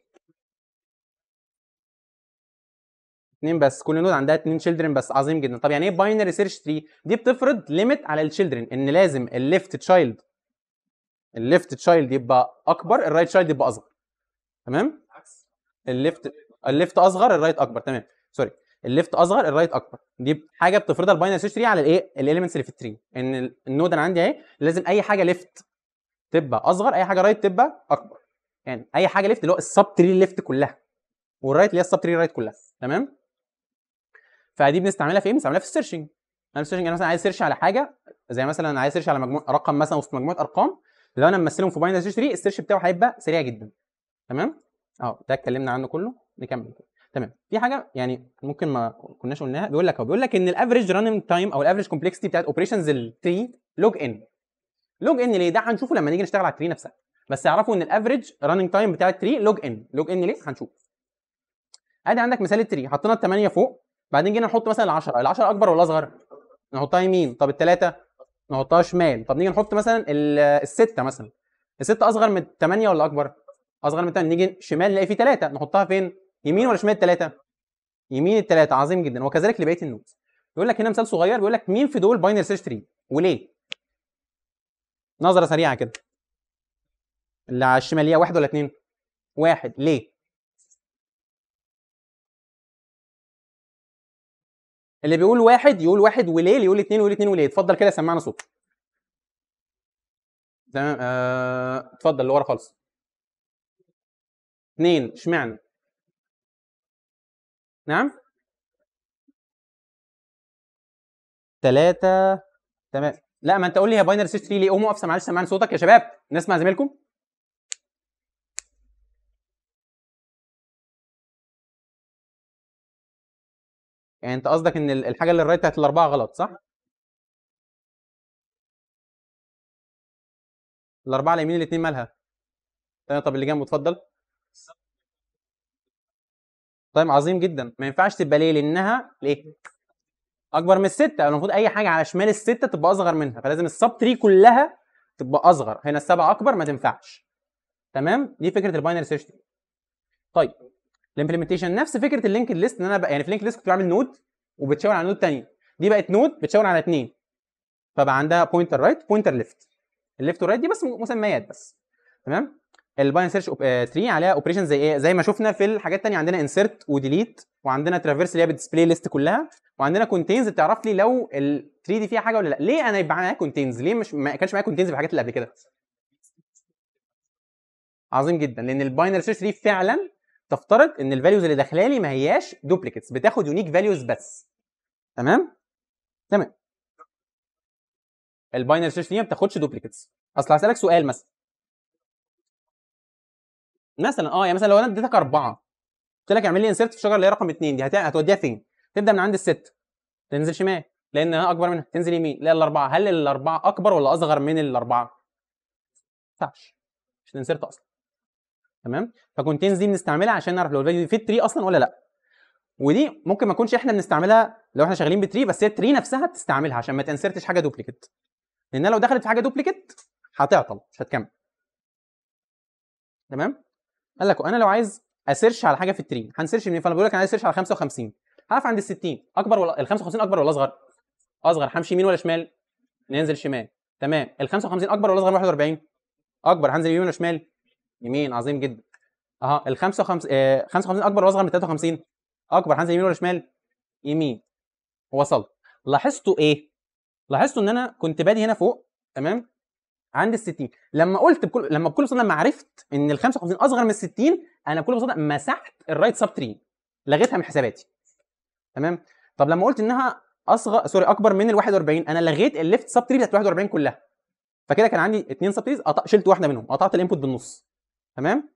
اثنين بس كل نود عندها اثنين تشيلدرن بس عظيم جدا طب يعني ايه باينري سيرش تري دي بتفرض ليميت على التشيلدرن ان لازم الليفت تشايلد الليفت تشايلد يبقى اكبر الرايت تشايلد يبقى اصغر تمام الليفت الليفت اصغر الرايت اكبر تمام سوري الليفت اصغر الرايت اكبر دي حاجه بتفرضها الباينري سيرش تري على الايه الاليمنتس اللي في التري ان النود انا عندي اهي لازم اي حاجه ليفت تبقى اصغر اي حاجه رايت تبقى اكبر يعني اي حاجه ليفت اللي هو السب تري ليفت كلها والرايت اللي هي السب تري رايت كلها تمام فدي بنستعملها في ايه بنستعملها في السيرشنج انا السيرشنج انا يعني مثلا عايز سيرش على حاجه زي مثلا انا عايز سيرش على مجموع رقم مثلا وسط مجموعه ارقام لو انا ممثلهم في باينري سيرش تري السيرش بتاعه هيبقى سريع جدا تمام اه ده اتكلمنا عنه كله نكمل كده تمام في حاجه يعني ممكن ما كناش قلناها بيقول لك هو بيقول لك ان الافريج راننج تايم او الافريج كومبلكسيتي بتاعت اوبريشنز التري لوج ان لوج ان ليه ده هنشوفه لما نيجي نشتغل على التري نفسها بس اعرفوا ان الافريج راننج تايم بتاع التري لوج ان لوج ان ليه هنشوف ادي عندك مثال التري حطينا ال 8 فوق بعدين جينا نحط مثلا ال 10 ال 10 اكبر ولا اصغر نحطها يمين طب الثلاثه نحطها شمال طب نيجي نحط مثلا السته مثلا السته اصغر من الثمانيه ولا اكبر اصغر من الثمانيه نيجي شمال نلاقي في ثلاثه نحطها فين يمين ولا شمال الثلاثه يمين الثلاثه عظيم جدا وكذلك لبقيه النوت بيقول لك هنا مثال صغير بيقول لك مين في دول باينري سيرش تري وليه نظره سريعه كده اللي على الشماليه واحد ولا اتنين واحد ليه اللي بيقول واحد يقول واحد وليه اللي يقول اتنين يقول اتنين وليه اتفضل كده سمعنا صوت تمام آه، اتفضل اللي ورا خالص اتنين اشمعنى نعم ثلاثة تمام لا ما انت قول لي هي باينري سيرش تري ليه قوموا اقف معلش سمعني صوتك يا شباب نسمع زميلكم يعني انت قصدك ان الحاجه اللي الرايت بتاعت الاربعه غلط صح؟ الاربعه اليمين الاثنين مالها؟ طب اللي جنبه اتفضل طيب عظيم جدا ما ينفعش تبقى ليه لانها ليه اكبر من السته المفروض اي حاجه على شمال السته تبقى اصغر منها فلازم السب تري كلها تبقى اصغر هنا السبعه اكبر ما تنفعش تمام دي فكره الباينري سيرش طيب الامبلمنتيشن نفس فكره اللينكد ليست ان انا بقى يعني في اللينكد ليست كنت بعمل نود وبتشاور على نود ثانيه دي بقت نود بتشاور على اثنين فبقى عندها بوينتر رايت بوينتر ليفت الليفت والرايت دي بس مسميات بس تمام الباين سيرش آه، تري عليها اوبريشن زي ايه زي ما شفنا في الحاجات الثانيه عندنا انسرت وديليت وعندنا ترافيرس اللي هي بتديسبلاي ليست كلها وعندنا كونتينز بتعرف لي لو التري دي فيها حاجه ولا لا ليه انا يبقى معايا كونتينز ليه مش ما كانش معايا كونتينز في الحاجات اللي قبل كده عظيم جدا لان الباينري سيرش تري فعلا تفترض ان الفاليوز اللي داخله لي ما هياش دوبليكتس بتاخد يونيك فاليوز بس تمام تمام الباينري سيرش تري ما بتاخدش دوبليكتس اصل هسالك سؤال مثلا مثلا اه يعني مثلا لو انا اديتك اربعه قلت لك اعمل لي انسيرت في الشجره اللي هي رقم اثنين دي هتوديها فين؟ تبدا من عند الست تنزل شمال لانها اكبر منها تنزل يمين لا الاربعه هل الاربعه اكبر ولا اصغر من الاربعه؟ ما ينفعش مش الانسيرت اصلا تمام فكونتينز دي بنستعملها عشان نعرف لو الفاليو في التري اصلا ولا لا ودي ممكن ما نكونش احنا بنستعملها لو احنا شغالين بتري بس هي التري نفسها بتستعملها عشان ما تنسرتش حاجه دوبليكيت لانها لو دخلت في حاجه دوبليكيت هتعطل مش هتكمل تمام قال لك وانا لو عايز اسيرش على حاجه في التري هنسيرش منين فانا بقول لك انا عايز اسيرش على 55 هقف عند ال 60 اكبر ولا ال 55 اكبر ولا اصغر اصغر همشي يمين ولا شمال ننزل شمال تمام ال 55 اكبر ولا اصغر من 41 اكبر هنزل يمين ولا شمال يمين عظيم جدا اها ال 55 آه 55 اكبر ولا اصغر من 53 اكبر هنزل يمين ولا شمال يمين وصلت لاحظتوا ايه لاحظتوا ان انا كنت بادي هنا فوق تمام عند ال 60 لما قلت بكل لما بكل بساطه لما عرفت ان ال 55 اصغر من ال 60 انا بكل بساطه مسحت الرايت سب تري لغيتها من حساباتي تمام طب لما قلت انها اصغر سوري اكبر من ال 41 انا لغيت الليفت سب تري بتاعت 41 كلها فكده كان عندي اثنين سب تريز شلت واحده منهم قطعت الانبوت بالنص تمام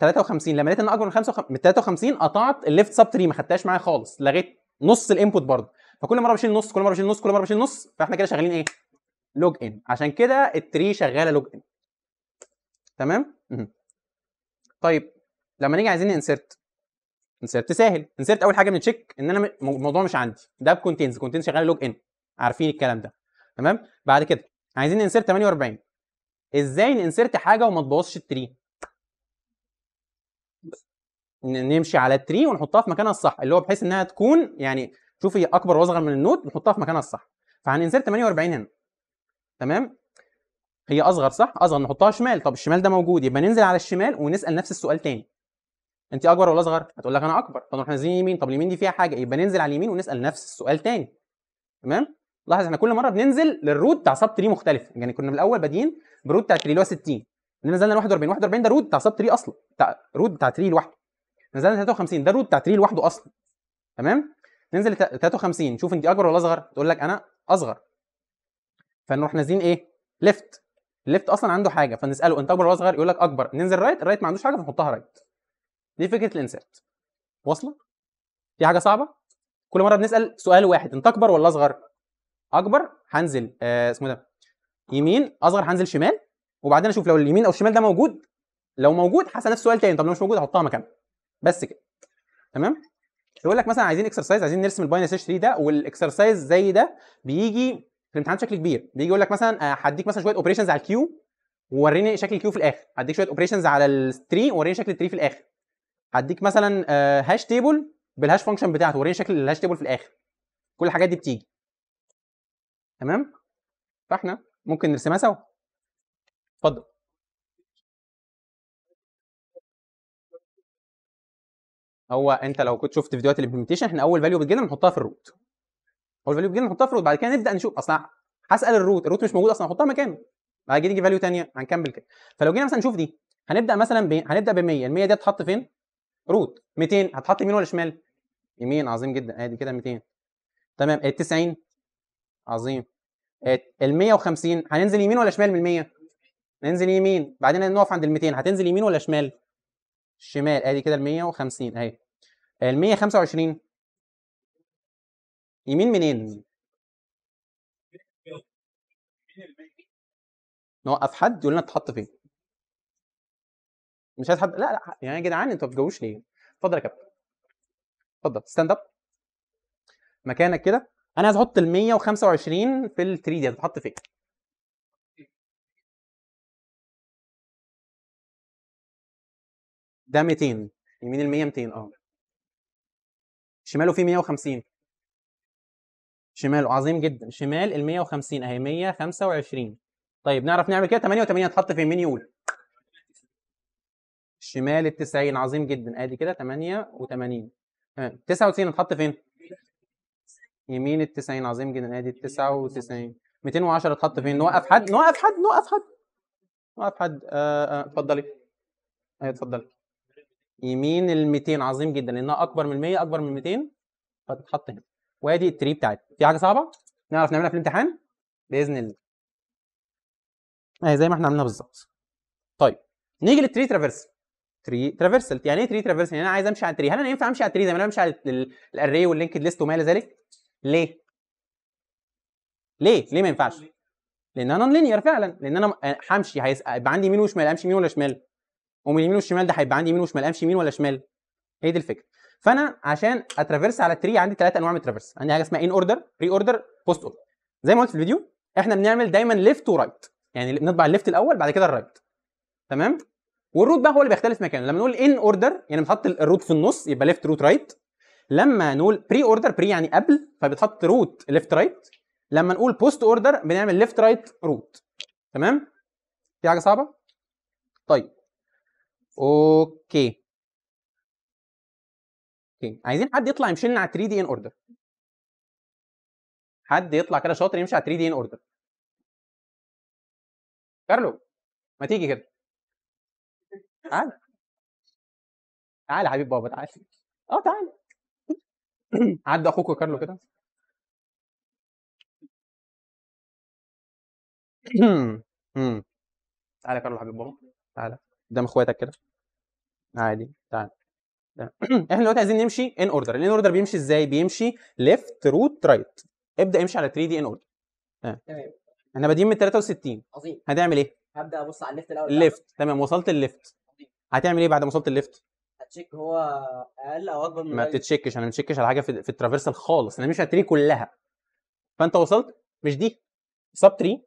53 لما لقيت ان اكبر من 55 من 53 قطعت الليفت سب تري ما خدتهاش معايا خالص لغيت نص الانبوت برضه فكل مره بشيل نص كل مره بشيل نص كل مره بشيل نص فاحنا كده شغالين ايه لوج ان عشان كده التري شغاله لوج ان تمام طيب لما نيجي عايزين انسرت انسرت سهل انسرت اول حاجه بنتشيك ان انا الموضوع مش عندي ده بكونتينز كونتينز شغاله لوج ان عارفين الكلام ده تمام بعد كده عايزين انسرت 48 ازاي انسرت حاجه وما تبوظش التري نمشي على التري ونحطها في مكانها الصح اللي هو بحيث انها تكون يعني شوفي اكبر واصغر من النوت نحطها في مكانها الصح فهننزل 48 هنا تمام هي اصغر صح اصغر نحطها شمال طب الشمال ده موجود يبقى ننزل على الشمال ونسال نفس السؤال تاني انت اكبر ولا اصغر هتقول لك انا اكبر فنروح نازلين يمين طب اليمين دي فيها حاجه يبقى ننزل على اليمين ونسال نفس السؤال تاني تمام لاحظ احنا كل مره بننزل للروت بتاع سب تري مختلف يعني كنا من الاول بادئين بروت بتاع تري اللي هو 60 اللي نزلنا ل 41 41 ده روت بتاع سب تري اصلا بتاع روت بتاع تري لوحده نزلنا 53 ده روت بتاع تري لوحده اصلا تمام ننزل 53 شوف انت اكبر ولا اصغر تقول لك انا اصغر فنروح نازلين ايه ليفت ليفت اصلا عنده حاجه فنساله انت اكبر ولا صغير يقول لك اكبر ننزل رايت الرايت ما عندوش حاجه فنحطها رايت دي فكره الانسرت واصله دي حاجه صعبه كل مره بنسال سؤال واحد انت اكبر ولا اصغر اكبر هنزل آه اسمه ده يمين اصغر هنزل شمال وبعدين اشوف لو اليمين او الشمال ده موجود لو موجود هسال نفس السؤال تاني طب لو مش موجود هحطها مكانها بس كده تمام يقول لك مثلا عايزين اكسرسايز عايزين نرسم الباينري سيرش 3 ده والاكسرسايز زي ده بيجي الامتحان شكل كبير بيجي يقول لك مثلا آه، هديك مثلا شويه اوبريشنز على الكيو ووريني شكل الكيو في الاخر هديك شويه اوبريشنز على التري ووريني شكل التري في الاخر هديك مثلا هاش تيبل بالهاش فانكشن بتاعته وريني شكل الهاش تيبل في الاخر كل الحاجات دي بتيجي تمام فاحنا ممكن نرسمها سوا اتفضل هو انت لو كنت شفت فيديوهات الامبلمنتيشن احنا اول فاليو بتجينا بنحطها في الروت هو الفاليو بيجي نحطها في روت بعد كده نبدا نشوف اصلا هسال الروت الروت مش موجود اصلا هحطها مكانه بعد كده يجي فاليو ثانيه هنكمل كده فلو جينا مثلا نشوف دي هنبدا مثلا ب... هنبدا ب 100 ال 100 دي هتتحط فين؟ روت 200 هتحط يمين ولا شمال؟ يمين عظيم جدا ادي كده 200 تمام ال 90 عظيم ال 150 هننزل يمين ولا شمال من 100 ننزل يمين بعدين نقف عند ال 200 هتنزل يمين ولا شمال شمال ادي كده ال 150 اهي ال 125 يمين منين؟ نوقف حد يقول لنا اتحط فين؟ مش عايز حد لا لا يعني يا جدعان انتوا ما بتجاوبوش ليه؟ اتفضل يا كابتن اتفضل ستاند اب مكانك كده انا عايز احط ال 125 في ال 3 دي هتتحط فين؟ ده 200 يمين ال 100 200 اه شماله في 150 شمال عظيم جدا شمال ال 150 اهي 125 طيب نعرف نعمل كده 88 تحط في مين يقول شمال ال 90 عظيم جدا ادي كده 88 تمام 99 تحط فين؟ يمين ال 90 عظيم جدا ادي 99 210 تحط فين؟ نوقف حد نوقف حد نوقف حد نوقف حد آه، آه، اتفضلي ايوه اتفضلي يمين ال 200 عظيم جدا لانها اكبر من 100 اكبر من 200 فتتحط هنا وادي التري بتاعتي في حاجه صعبه نعرف نعملها في الامتحان باذن الله اهي زي ما احنا عملنا بالظبط طيب نيجي للتري ترافيرس تري ترافيرسال يعني ايه تري ترافيرسال يعني انا عايز امشي على التري هل انا ينفع امشي على التري زي ما انا بمشي على الاري واللينكد ليست وما الى ذلك ليه ليه ليه ما ينفعش لان انا لينير فعلا لان انا همشي هيبقى عندي يمين وشمال امشي يمين ولا شمال ومن اليمين والشمال ده هيبقى عندي يمين وشمال امشي يمين ولا شمال هي دي الفكره فانا عشان اترافيرس على التري عندي ثلاث انواع من الترافيرس عندي حاجه اسمها ان اوردر بري اوردر بوست اوردر زي ما قلت في الفيديو احنا بنعمل دايما ليفت ورايت يعني نطبع الليفت الاول بعد كده الرايت تمام والروت بقى هو اللي بيختلف مكانه لما نقول ان اوردر يعني بنحط الروت في النص يبقى ليفت روت رايت لما نقول بري اوردر بري يعني قبل فبتحط روت ليفت رايت لما نقول بوست اوردر بنعمل ليفت رايت روت تمام في حاجه صعبه طيب اوكي اوكي عايزين حد يطلع يمشي لنا على 3 دي ان اوردر حد يطلع كده شاطر يمشي على 3 دي ان اوردر كارلو ما تيجي كده تعال تعال يا حبيب بابا تعال اه تعال عدى اخوك كارلو كده تعالى يا كارلو حبيب بابا تعالى قدام اخواتك كده عادي تعالى احنا دلوقتي عايزين نمشي ان اوردر الان اوردر بيمشي ازاي بيمشي ليفت روت رايت ابدا امشي على 3 دي ان اوردر تمام احنا بادئين من 63 عظيم هتعمل ايه هبدا ابص على الليفت الاول الليفت تمام وصلت الليفت هتعمل ايه بعد ما وصلت الليفت هتشيك هو اقل او اكبر من ما بتتشكش انا ما بتشكش على حاجه في, في الترافيرسال خالص انا مش على التري كلها فانت وصلت مش دي سب تري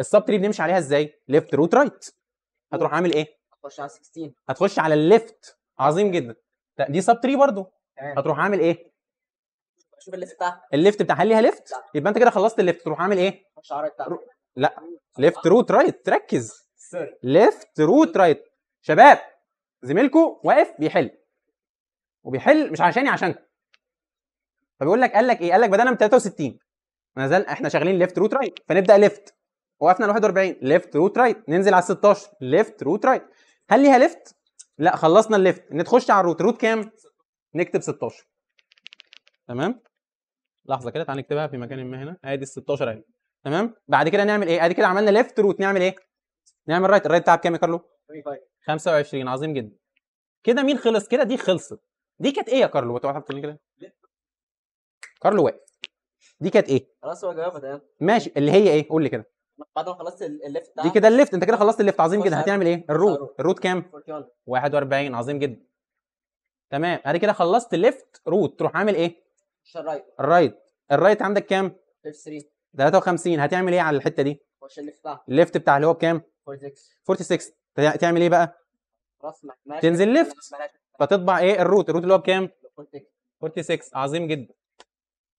السب تري بنمشي عليها ازاي ليفت روت رايت هتروح عامل ايه هتخش على 16 هتخش على الليفت عظيم جدا دي سب 3 برضو تمام هتروح عامل ايه؟ شوف الليفت بتاعها الليفت بتاعها هل ليها ليفت؟ لا. يبقى انت كده خلصت الليفت تروح عامل ايه؟ شعرك على رو... لا اه. ليفت روت رايت تركز سوري ليفت روت رايت شباب زميلكو واقف بيحل وبيحل مش عشاني عشانكم فبيقول لك قال لك ايه؟ قال لك بدانا من 63 نزل احنا شغالين ليفت روت رايت فنبدا ليفت وقفنا على 41 ليفت روت رايت ننزل على 16 ليفت روت رايت هل ليها ليفت؟ لا خلصنا الليفت نتخش على الروت روت كام نكتب 16 تمام لحظه كده تعال نكتبها في مكان ما هنا ادي ال 16 اهي تمام بعد كده نعمل ايه ادي كده عملنا ليفت روت نعمل ايه نعمل رايت الرايت بتاع كام يا كارلو 25 عظيم جدا كده مين خلص كده دي خلصت دي كانت ايه يا كارلو بتقعد تقول كده كارلو واقف دي كانت ايه خلاص هو جاوبها ماشي اللي هي ايه قول لي كده بعد ما خلصت الليفت دي كده الليفت انت كده خلصت الليفت عظيم جدا هتعمل ايه الروت الروت كام 41 عظيم جدا تمام ادي كده خلصت ليفت روت تروح عامل ايه الرايت الرايت الرايت عندك كام 53 53 هتعمل ايه على الحته دي خش الليفت بتاعها الليفت بتاع اللي هو بكام 46 46 تعمل ايه بقى راس تنزل ليفت فتطبع ايه الروت الروت اللي هو بكام 46 عظيم جدا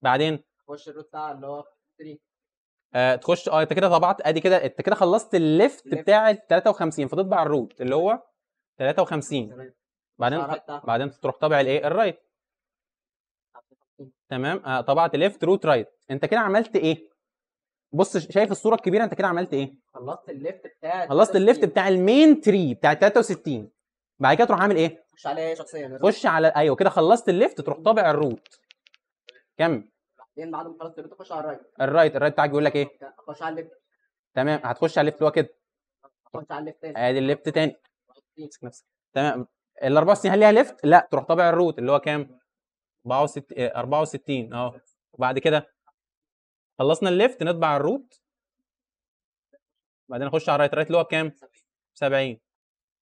بعدين خش الروت بتاع اللي هو 3 آه تخش اه انت كده طبعت ادي كده انت كده خلصت الليفت بتاع ال 53 فتطبع الروت اللي هو 53 بعدين بعدين تروح طابع الايه الرايت تمام آه طبعت ليفت روت رايت انت كده عملت ايه بص شايف الصوره الكبيره انت كده عملت ايه خلصت الليفت بتاع خلصت الليفت بتاع المين تري بتاع 63 بعد كده تروح عامل ايه خش على ايه شخصيا خش على ايوه كده خلصت الليفت تروح طابع الروت كمل لان بعد ما خلصت الليفت اخش على الرايت الرايت الرايت بتاعك بيقول لك ايه؟ اخش على الليفت تمام هتخش على الليفت اللي هو كده اخش على الليفت تاني ادي الليفت تاني امسك نفسك تمام ال 64 هل ليها ليفت؟ لا تروح طابع الروت اللي هو كام؟ 64 اه وبعد كده خلصنا الليفت نطبع الروت بعدين نخش على الرايت الرايت اللي هو كام؟ 70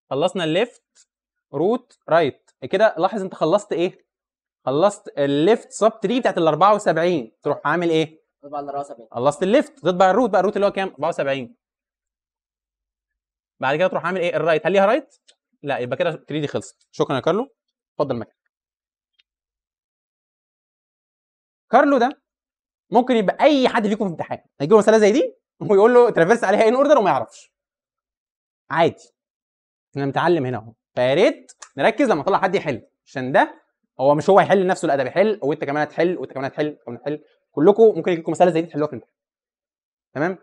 خلصنا الليفت روت رايت كده لاحظ انت خلصت ايه؟ خلصت الليفت سب تري بتاعت ال 74 تروح عامل ايه؟ تطبع ال 74 خلصت الليفت تطبع الروت بقى الروت اللي هو كام؟ 74 بعد كده تروح عامل ايه؟ الرايت هل ليها رايت؟ لا يبقى كده 3 دي خلصت شكرا يا كارلو اتفضل مكانك كارلو ده ممكن يبقى اي حد فيكم في امتحان هيجي له مساله زي دي ويقول له ترافيرس عليها ان اوردر وما يعرفش عادي احنا متعلم هنا اهو فيا ريت نركز لما اطلع حد يحل عشان ده هو مش هو هيحل لنفسه لا ده بيحل وانت كمان هتحل وانت كمان هتحل وانت كمان هتحل كلكم ممكن يجيلكم مساله زي دي تحلوها في الامتحان تمام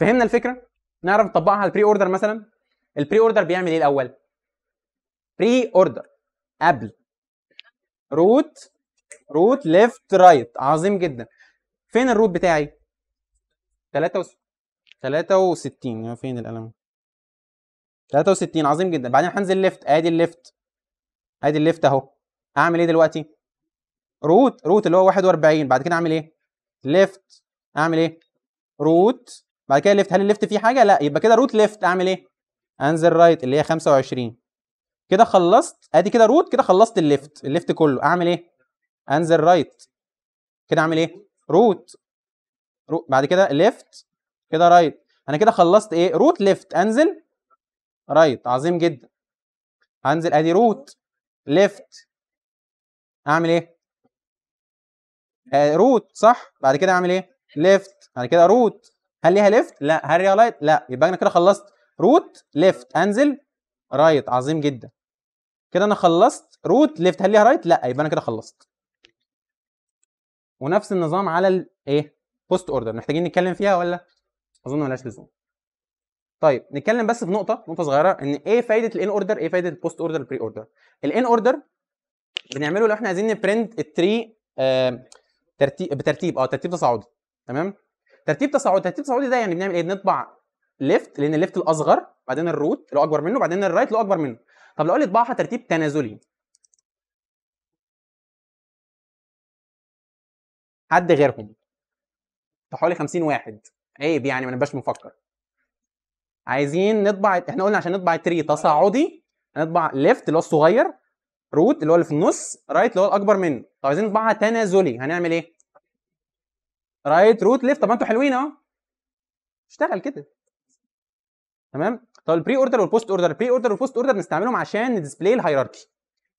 فهمنا الفكره نعرف نطبقها على البري اوردر مثلا البري اوردر بيعمل ايه الاول بري اوردر قبل روت روت ليفت رايت عظيم جدا فين الروت بتاعي 63 يعني فين القلم 63 عظيم جدا بعدين هنزل ليفت ادي الليفت ادي الليفت اهو اعمل ايه دلوقتي روت روت اللي هو 41 بعد كده اعمل ايه ليفت اعمل ايه روت بعد كده ليفت هل الليفت فيه حاجه لا يبقى كده روت ليفت اعمل ايه انزل رايت اللي هي 25 كده خلصت ادي كده روت كده خلصت الليفت الليفت كله اعمل ايه انزل رايت كده اعمل ايه روت رو... بعد كده ليفت كده رايت انا كده خلصت ايه روت ليفت انزل رايت عظيم جدا هنزل ادي روت ليفت اعمل ايه؟ آه روت صح؟ بعد كده اعمل ايه؟ ليفت بعد كده روت هل ليها ليفت؟ لا هل ليها رايت؟ لا يبقى انا كده خلصت روت ليفت انزل رايت عظيم جدا كده انا خلصت روت ليفت هل ليها رايت؟ لا يبقى انا كده خلصت ونفس النظام على الايه؟ بوست اوردر محتاجين نتكلم فيها ولا؟ اظن ملهاش لزوم طيب نتكلم بس في نقطه نقطه صغيره ان ايه فايده الان اوردر ايه فايده البوست اوردر البري اوردر الان اوردر بنعمله لو احنا عايزين نبرنت التري آه، ترتيب بترتيب اه ترتيب تصاعدي تمام ترتيب تصاعدي ترتيب تصاعدي ده يعني بنعمل ايه بنطبع ليفت لان الليفت الاصغر بعدين الروت اللي هو اكبر منه بعدين الرايت اللي هو اكبر منه طب لو قلت اطبعها ترتيب تنازلي حد غيرهم حوالي 50 واحد عيب يعني ما نبقاش مفكر عايزين نطبع احنا قلنا عشان نطبع تري تصاعدي هنطبع ليفت اللي هو الصغير روت اللي هو اللي في النص رايت اللي هو الاكبر منه طب عايزين نطبعها تنازلي هنعمل ايه رايت روت ليفت طب انتوا حلوين اهو اشتغل كده تمام طب البري اوردر والبوست اوردر البري اوردر والبوست اوردر بنستعملهم عشان ندسبلاي الهيراركي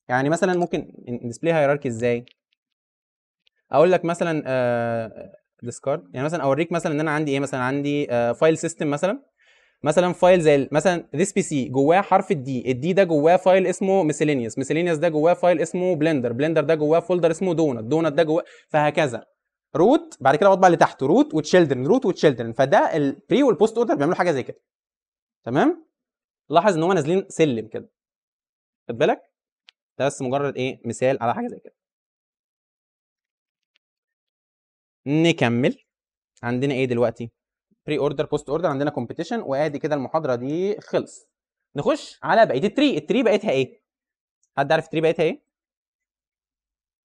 يعني مثلا ممكن ندسبلاي هيراركي ازاي اقول لك مثلا ديسكارد آه، يعني مثلا اوريك مثلا ان انا عندي ايه مثلا عندي فايل آه، سيستم مثلا مثلا فايل زي مثلا this PC جواه حرف الدي الدي ده جواه فايل اسمه miscellaneous miscellaneous ده جواه فايل اسمه بلندر بلندر ده جواه فولدر اسمه دونت دونت ده جواه فهكذا روت بعد كده بطبع اللي تحته روت وتشيلدرن روت وتشيلدرن فده البري والبوست اوردر بيعملوا حاجه زي كده تمام لاحظ ان هم نازلين سلم كده خد بالك ده بس مجرد ايه مثال على حاجه زي كده نكمل عندنا ايه دلوقتي بري اوردر بوست اوردر عندنا كومبيتيشن وادي كده المحاضره دي خلص نخش على بقيه التري التري بقيتها ايه حد عارف التري بقيتها ايه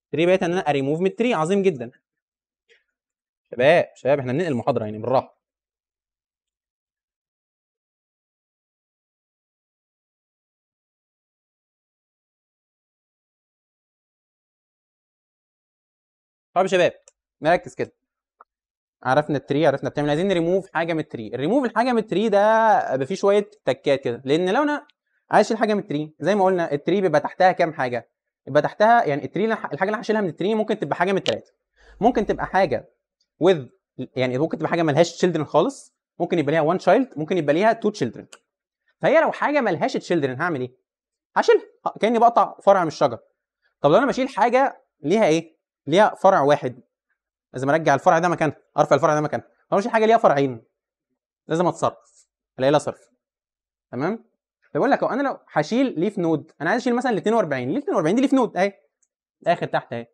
التري بقيتها ان انا اريموف من التري عظيم جدا شباب شباب احنا بننقل المحاضره يعني بالراحه طيب يا شباب نركز كده عرفنا التري عرفنا بتعمل إيه. عايزين نريموف حاجه من التري الريموف الحاجه من التري ده بيبقى فيه شويه تكات كده لان لو انا عايز اشيل حاجه من التري زي ما قلنا التري بيبقى تحتها كام حاجه يبقى تحتها يعني التري الحاجه اللي هشيلها من التري ممكن تبقى حاجه من التلاته ممكن تبقى حاجه وذ يعني ممكن تبقى حاجه ملهاش تشيلدرن خالص ممكن يبقى ليها وان تشايلد ممكن يبقى ليها تو تشيلدرن فهي لو حاجه ملهاش تشيلدرن هعمل ايه؟ هشيلها كاني بقطع فرع من الشجر طب لو انا بشيل حاجه ليها ايه؟ ليها فرع واحد لازم ارجع الفرع ده مكانها ارفع الفرع ده مكانها ملوش حاجه ليها فرعين لازم اتصرف الاقي لها صرف تمام فبيقول لك انا لو هشيل ليف نود انا عايز اشيل مثلا ال 42 ال 42 دي ليف نود اهي اخر تحت اهي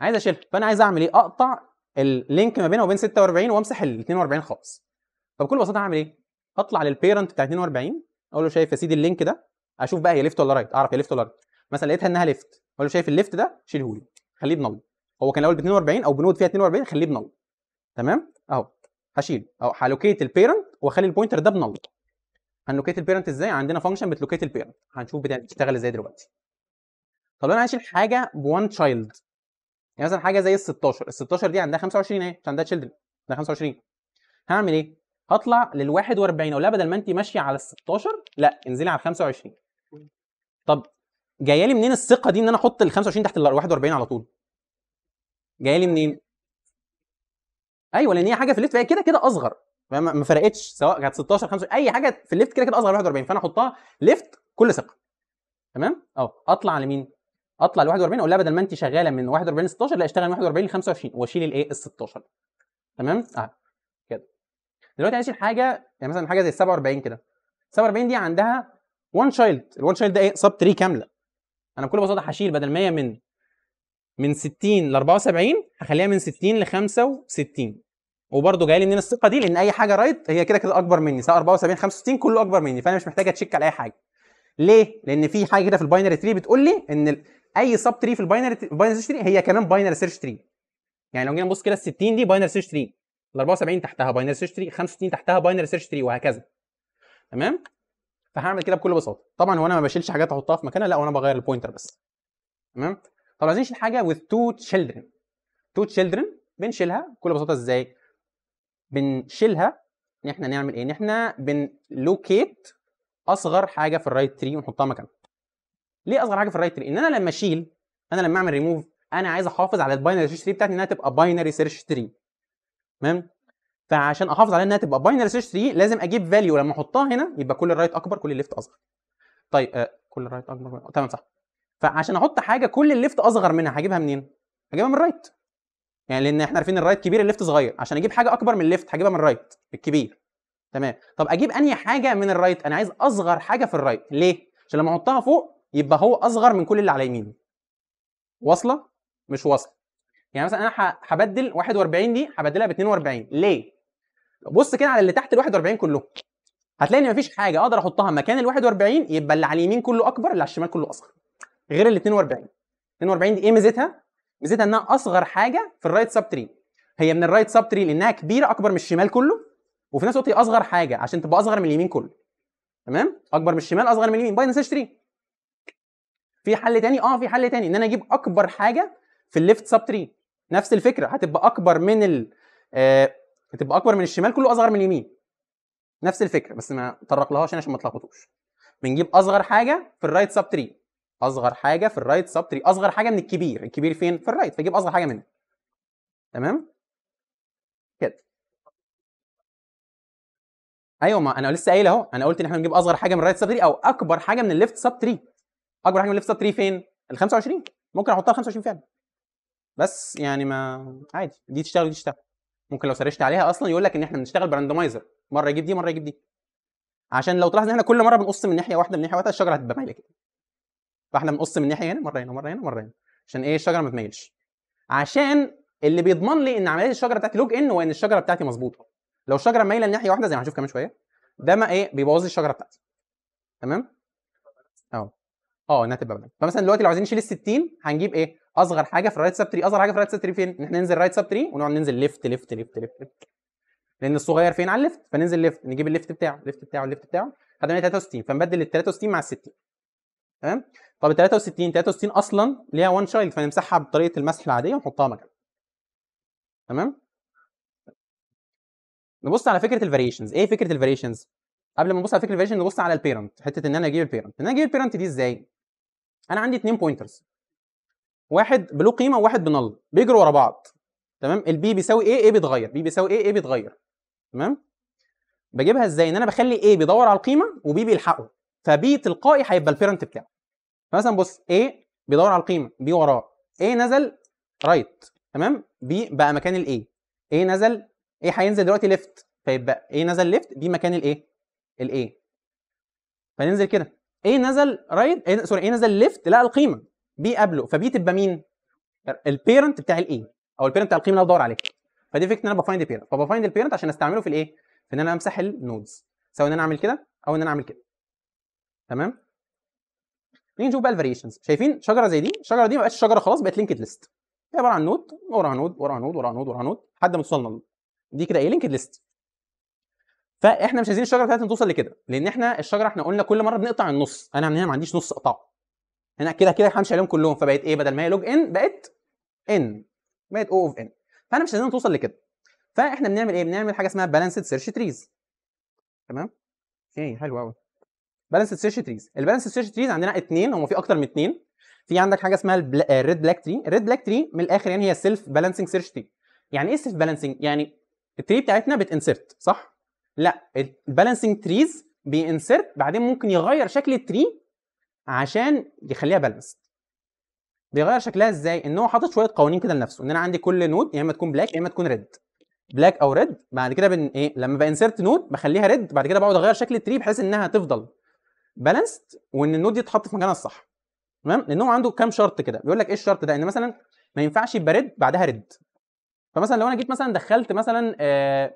عايز اشيلها فانا عايز اعمل ايه اقطع اللينك ما بينها وبين 46 وامسح ال 42 خالص فبكل بساطه هعمل ايه اطلع للبيرنت بتاع 42 اقول له شايف يا سيدي اللينك ده اشوف بقى هي ليفت ولا رايت اعرف هي ليفت ولا رايت مثلا لقيتها انها ليفت اقول له شايف الليفت ده شيله لي خليه بنبض هو كان الاول ب 42 او بنود فيها 42 خليه بنل تمام اهو هشيل اهو هلوكيت البيرنت واخلي البوينتر ده بنل هنلوكيت البيرنت ازاي عندنا فانكشن بتلوكيت البيرنت هنشوف بتشتغل ازاي دلوقتي طب لو انا عايز اشيل حاجه 1 تشايلد يعني مثلا حاجه زي ال 16 ال 16 دي عندها 25 اهي مش عندها تشيلدرن عندها 25 هعمل ايه هطلع لل 41 اقول لها بدل ما انت ماشيه على ال 16 لا انزلي على ال 25 طب جايه لي منين الثقه دي ان انا احط ال 25 تحت ال 41 على طول جايه لي منين؟ ايوه لان هي حاجه في الليفت فهي كده كده اصغر ما فرقتش سواء كانت 16 5 اي حاجه في الليفت كده كده اصغر 41 فانا احطها ليفت كل ثقه تمام؟ اه اطلع لمين؟ اطلع ل 41 اقول لها بدل ما انت شغاله من 41 ل 16 لا اشتغل من 41 ل 25 واشيل الايه؟ ال 16 تمام؟ اه كده دلوقتي عايز حاجه يعني مثلا حاجه زي 47 كده 47 دي عندها وان شايلد الوان شايلد ده ايه؟ سب تري كامله انا بكل بساطه هشيل بدل ما هي من من 60 ل 74 هخليها من 60 ل 65 وبرده جاي لي منين الثقه دي لان اي حاجه رايت هي كده كده اكبر مني سواء 74 65 كله اكبر مني فانا مش محتاج اتشيك على اي حاجه ليه لان في حاجه كده في الباينري تري بتقول لي ان اي سب تري في الباينري باينري سيرش تري هي كمان باينري سيرش تري يعني لو جينا نبص كده ال 60 دي باينري سيرش تري ال 74 تحتها باينري سيرش تري 65 تحتها باينري سيرش تري وهكذا تمام فهعمل كده بكل بساطه طبعا وانا ما بشيلش حاجات احطها في مكانها لا وانا بغير البوينتر بس تمام طب عايزين نشيل حاجه with two children two children بنشيلها بكل بساطه ازاي بنشيلها ان احنا نعمل ايه ان احنا بنلوكيت اصغر حاجه في الرايت تري ونحطها مكانها ليه اصغر حاجه في الرايت تري ان انا لما اشيل انا لما اعمل ريموف انا عايز احافظ على الباينري سيرش تري بتاعتي انها تبقى باينري سيرش تري تمام فعشان احافظ على انها تبقى باينري سيرش تري لازم اجيب فاليو لما احطها هنا يبقى كل الرايت اكبر كل الليفت اصغر طيب آه كل الرايت اكبر تمام صح فعشان احط حاجه كل الليفت اصغر منها هجيبها منين؟ هجيبها من الرايت يعني لان احنا عارفين الرايت كبير الليفت صغير عشان اجيب حاجه اكبر من الليفت هجيبها من الرايت الكبير تمام طب اجيب انهي حاجه من الرايت انا عايز اصغر حاجه في الرايت ليه عشان لما احطها فوق يبقى هو اصغر من كل اللي على يميني واصله مش واصله يعني مثلا انا هبدل 41 دي هبدلها ب 42 ليه بص كده على اللي تحت ال 41 كلهم هتلاقي ان مفيش حاجه اقدر احطها مكان ال 41 يبقى اللي على اليمين كله اكبر اللي على الشمال كله اصغر غير ال 42 42 دي ايه ميزتها؟ ميزتها انها اصغر حاجه في الرايت سب تري هي من الرايت سب تري لانها كبيره اكبر من الشمال كله وفي نفس الوقت هي اصغر حاجه عشان تبقى اصغر من اليمين كله تمام اكبر من الشمال اصغر من اليمين باينانس اشتري في حل تاني اه في حل تاني ان انا اجيب اكبر حاجه في الليفت سب تري نفس الفكره هتبقى اكبر من ال آه هتبقى اكبر من الشمال كله اصغر من اليمين نفس الفكره بس ما طرق لهاش عشان ما تلخبطوش بنجيب اصغر حاجه في الرايت سب تري اصغر حاجه في الرايت سب تري اصغر حاجه من الكبير الكبير فين في الرايت فجيب اصغر حاجه منه تمام كده ايوه ما انا لسه قايل اهو انا قلت ان احنا بنجيب اصغر حاجه من الرايت سب تري او اكبر حاجه من الليفت سب تري اكبر حاجه من الليفت سب تري فين ال 25 ممكن احطها 25 فعلا بس يعني ما عادي دي تشتغل دي تشتغل ممكن لو سرشت عليها اصلا يقول لك ان احنا بنشتغل براندمايزر مره يجيب دي مره يجيب دي عشان لو تلاحظ ان احنا كل مره بنقص من ناحيه واحده من ناحيه واحده الشجره هتبقى مايله كده فاحنا بنقص من الناحيه هنا مره هنا مره هنا مره هنا عشان ايه الشجره ما تميلش عشان اللي بيضمن لي ان عمليه الشجره بتاعتي لوج ان وان الشجره بتاعتي مظبوطه لو الشجره مايله ناحيه واحده زي ما هنشوف كمان شويه ده ما ايه بيبوظ لي الشجره بتاعتي تمام اه اه انها تبقى بلد فمثلا دلوقتي لو عايزين نشيل ال 60 هنجيب ايه اصغر حاجه في الرايت سب تري اصغر حاجه في الرايت سب تري فين ان احنا ننزل رايت سب تري ونقعد ننزل ليفت ليفت ليفت ليفت, ليفت. لان الصغير فين على الليفت فننزل ليفت نجيب الليفت بتاعه الليفت بتاعه الليفت بتاعه خدنا 63 فنبدل ال 63 مع ال 60 تمام طب ال 63 63 اصلا ليها وان شايلد فنمسحها بطريقه المسح العاديه ونحطها مكانها تمام نبص على فكره الفاريشنز ايه فكره الفاريشنز قبل ما نبص على فكره الفاريشن نبص على البيرنت حته ان انا اجيب البيرنت ان انا اجيب البيرنت دي ازاي انا عندي اثنين بوينترز واحد بلو قيمه وواحد بنل بيجروا ورا بعض تمام البي بيساوي ايه ايه بيتغير بي بيساوي ايه ايه بيتغير تمام بجيبها ازاي ان انا بخلي ايه بيدور على القيمه وبي بيلحقه فبي تلقائي هيبقى البيرنت بتاعه فمثلا بص A بيدور على القيمه B وراه A نزل رايت right. تمام B بقى مكان الـ A A نزل A هينزل دلوقتي ليفت فيبقى A نزل ليفت B مكان الـ A الـ A فننزل كده A نزل رايت right. سوري A نزل ليفت لقى القيمه B قبله فبي تبقى مين؟ البيرنت بتاع A او البيرنت بتاع القيمه اللي انا بدور عليها فدي فكره ان انا بفايند البيرنت فبفايند البيرنت عشان استعمله في الايه؟ في ان انا امسح النودز سواء ان انا اعمل كده او ان انا اعمل كده تمام نيجي نشوف بقى الفاريشنز شايفين شجره زي دي الشجره دي ما بقتش شجره خلاص بقت لينكد ليست هي عباره عن نود ورا نود ورا نود ورا نود ورا نود لحد ما توصلنا دي كده ايه لينكد ليست فاحنا مش عايزين الشجره بتاعتنا توصل لكده لان احنا الشجره احنا قلنا كل مره بنقطع النص انا هنا ما عنديش نص اقطعه هنا كده كده همشي عليهم كلهم فبقت ايه بدل ما هي لوج ان بقت ان بقت او اوف ان فانا مش عايزين توصل لكده فاحنا بنعمل ايه بنعمل حاجه اسمها بالانسد سيرش تريز تمام اوكي حلو قوي بالانس سيرش تريز البالانس سيرش تريز عندنا اثنين هم في اكتر من اثنين في عندك حاجه اسمها الريد بلاك تري الريد بلاك تري من الاخر يعني هي سيلف بالانسنج سيرش تري يعني ايه سيلف بالانسنج يعني التري بتاعتنا بتنسرت صح لا البالانسنج تريز بينسرت بعدين ممكن يغير شكل التري عشان يخليها بالانسد بيغير شكلها ازاي ان هو حاطط شويه قوانين كده لنفسه ان انا عندي كل نود يا اما تكون بلاك يا اما تكون ريد بلاك او ريد بعد كده بن ايه لما بانسرت نود بخليها ريد بعد كده بقعد اغير شكل التري بحيث انها تفضل بالانسد وان النود دي تتحط في مكانها الصح تمام لان هو عنده كام شرط كده بيقول لك ايه الشرط ده ان مثلا ما ينفعش يبقى ريد بعدها ريد فمثلا لو انا جيت مثلا دخلت مثلا آه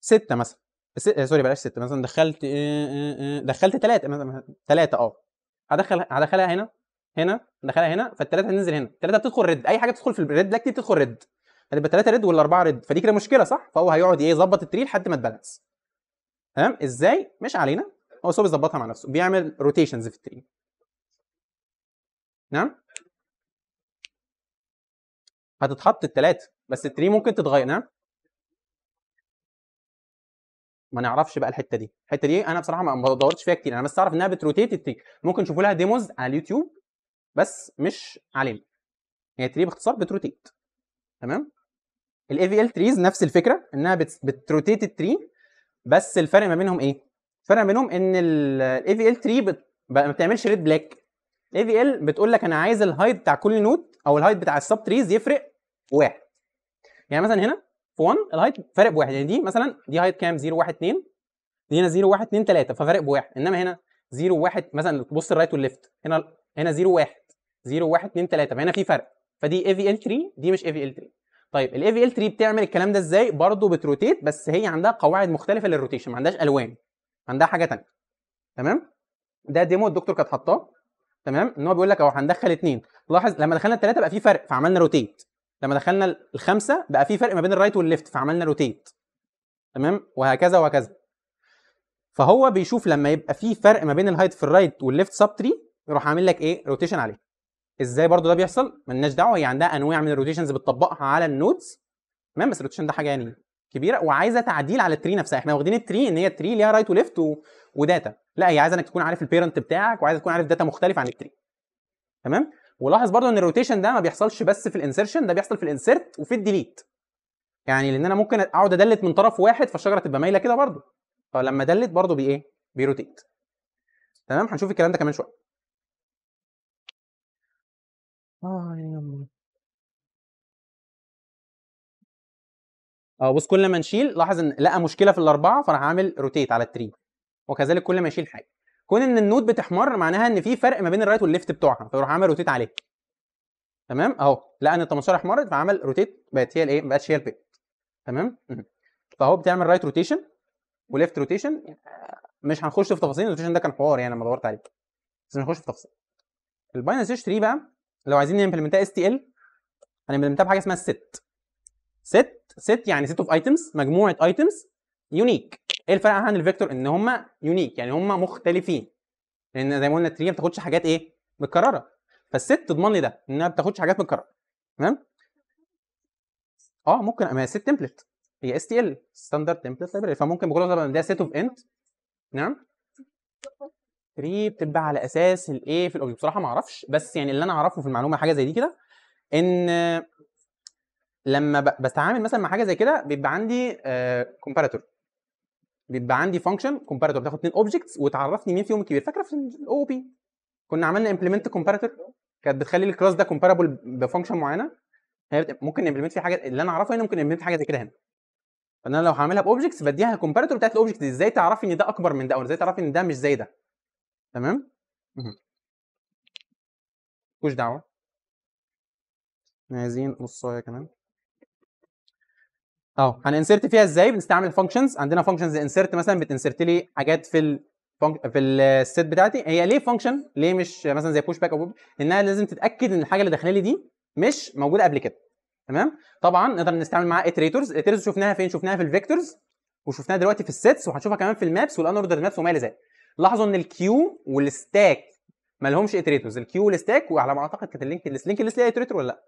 ستة مثلا س... آه سوري بلاش ستة مثلا دخلت آه آه, آه، دخلت ثلاثة مثلا ثلاثة اه هدخل هدخلها هنا هنا هدخلها هنا فالثلاثة هتنزل هنا الثلاثة بتدخل ريد اي حاجة تدخل في الريد لاكتي بتدخل ريد هتبقى ثلاثة ريد ولا أربعة ريد فدي كده مشكلة صح فهو هيقعد ايه يظبط التري لحد ما تبالانس تمام ازاي مش علينا هو سو بيظبطها مع نفسه بيعمل روتيشنز في التري نعم هتتحط التلاتة بس التري ممكن تتغير نعم ما نعرفش بقى الحته دي الحته دي انا بصراحه ما بدورتش فيها كتير انا بس اعرف انها بتروتيت التري ممكن تشوفوا لها ديموز على اليوتيوب بس مش علينا هي تري باختصار بتروتيت تمام الاي في ال تريز نفس الفكره انها بتروتيت التري بس الفرق ما بينهم ايه الفرق بينهم ان الاي في ال 3 بت... ما بتعملش ريد بلاك الاي في ال بتقول لك انا عايز الهايت بتاع كل نوت او الهايت بتاع السب تريز يفرق واحد يعني مثلا هنا في 1 الهايت فارق بواحد يعني دي مثلا دي هايت كام 0 1 2 دي هنا 0 1 2 3 ففارق بواحد انما هنا 0 1 مثلا تبص الرايت والليفت هنا هنا 0 1 0 1 2 3 فهنا في فرق فدي اي في ال 3 دي مش اي طيب في ال 3 طيب الاي في ال 3 بتعمل الكلام ده ازاي برضه بتروتيت بس هي عندها قواعد مختلفه للروتيشن ما عندهاش الوان عندها حاجه ثانيه تمام ده ديمو الدكتور كانت حاطاه تمام ان هو بيقول لك اهو هندخل اثنين لاحظ لما دخلنا الثلاثه بقى في فرق فعملنا روتيت لما دخلنا الخمسه بقى في فرق ما بين الرايت والليفت فعملنا روتيت تمام وهكذا وهكذا فهو بيشوف لما يبقى في فرق ما بين الهايت في الرايت والليفت سب تري يروح عامل لك ايه روتيشن عليه ازاي برضو ده بيحصل ملناش دعوه هي عندها انواع من الروتيشنز بتطبقها على النودز تمام بس الروتيشن ده حاجه يعني كبيره وعايزه تعديل على التري نفسها احنا واخدين التري ان هي التري ليها رايت وليفت وداتا لا هي عايزه انك تكون عارف البيرنت بتاعك وعايزه تكون عارف داتا مختلفه عن التري تمام ولاحظ برضو ان الروتيشن ده ما بيحصلش بس في الانسرشن ده بيحصل في الانسرت وفي الديليت يعني لان انا ممكن اقعد ادلت من طرف واحد فالشجره تبقى مايله كده برضو فلما دلت برضو بايه بيروتيت تمام هنشوف الكلام ده كمان شويه اه يا اه بص كل ما نشيل لاحظ ان لقى مشكله في الاربعه فراح عامل روتيت على التري وكذلك كل ما يشيل حاجه كون ان النود بتحمر معناها ان في فرق ما بين الرايت والليفت بتوعها فيروح عامل روتيت عليك تمام اهو لقى ان ال 18 احمرت فعمل روتيت بقت هي الايه ما بقتش هي البيت تمام فهو بتعمل رايت روتيشن وليفت روتيشن مش هنخش في تفاصيل الروتيشن ده كان حوار يعني لما دورت عليه بس مش هنخش في تفاصيل الباينري سيرش 3 بقى لو عايزين نمبلمنتها اس تي ال هنمبلمنتها بحاجه اسمها الست ست ست يعني ست اوف ايتمز مجموعه ايتمز يونيك ايه الفرق عن الفيكتور ان هم يونيك يعني هم مختلفين لان زي ما قلنا التري ما بتاخدش حاجات ايه متكرره فالست تضمن لي ده انها ما بتاخدش حاجات متكرره تمام اه ممكن ما هي ست تمبلت هي اس تي ال ستاندرد تمبلت لايبرري فممكن بكل ده سيت اوف انت نعم تري بتبقى على اساس الايه في الاوبجكت بصراحه ما اعرفش بس يعني اللي انا اعرفه في المعلومه حاجه زي دي كده ان لما بتعامل مثلا مع حاجه زي كده بيبقى عندي كومباراتور آه، بيبقى عندي فانكشن كومباراتور بتاخد اثنين اوبجكتس وتعرفني مين فيهم الكبير فاكره في الاو بي كنا عملنا امبلمنت كومباراتور كانت بتخلي الكلاس ده كومبارابل بفانكشن معينه هي ممكن امبلمنت فيه حاجه اللي انا اعرفه هنا ممكن نمبلمنت حاجه زي كده هنا فانا لو هعملها باوبجكتس بديها الكومباراتور بتاعت الاوبجكت ازاي تعرفي ان ده اكبر من ده او ازاي تعرفي ان ده مش زي ده تمام مش دعوه عايزين نصايه كمان اهو هننسرت فيها ازاي بنستعمل فانكشنز عندنا فانكشنز انسرت مثلا بتنسرت لي حاجات في ال في الست بتاعتي هي ليه فانكشن ليه مش مثلا زي بوش باك او انها لازم تتاكد ان الحاجه اللي داخله لي دي مش موجوده قبل كده تمام طبعا نقدر نستعمل معاها اتريتورز اتريتورز شفناها فين شفناها في الفيكتورز وشفناها دلوقتي في السيتس وهنشوفها كمان في المابس والان اوردر مابس وما الى ذلك لاحظوا ان الكيو والستاك ما لهمش اتريتورز الكيو والستاك وعلى ما اعتقد كانت اللينك ليست لينك ليست ليها اتريتور ولا لا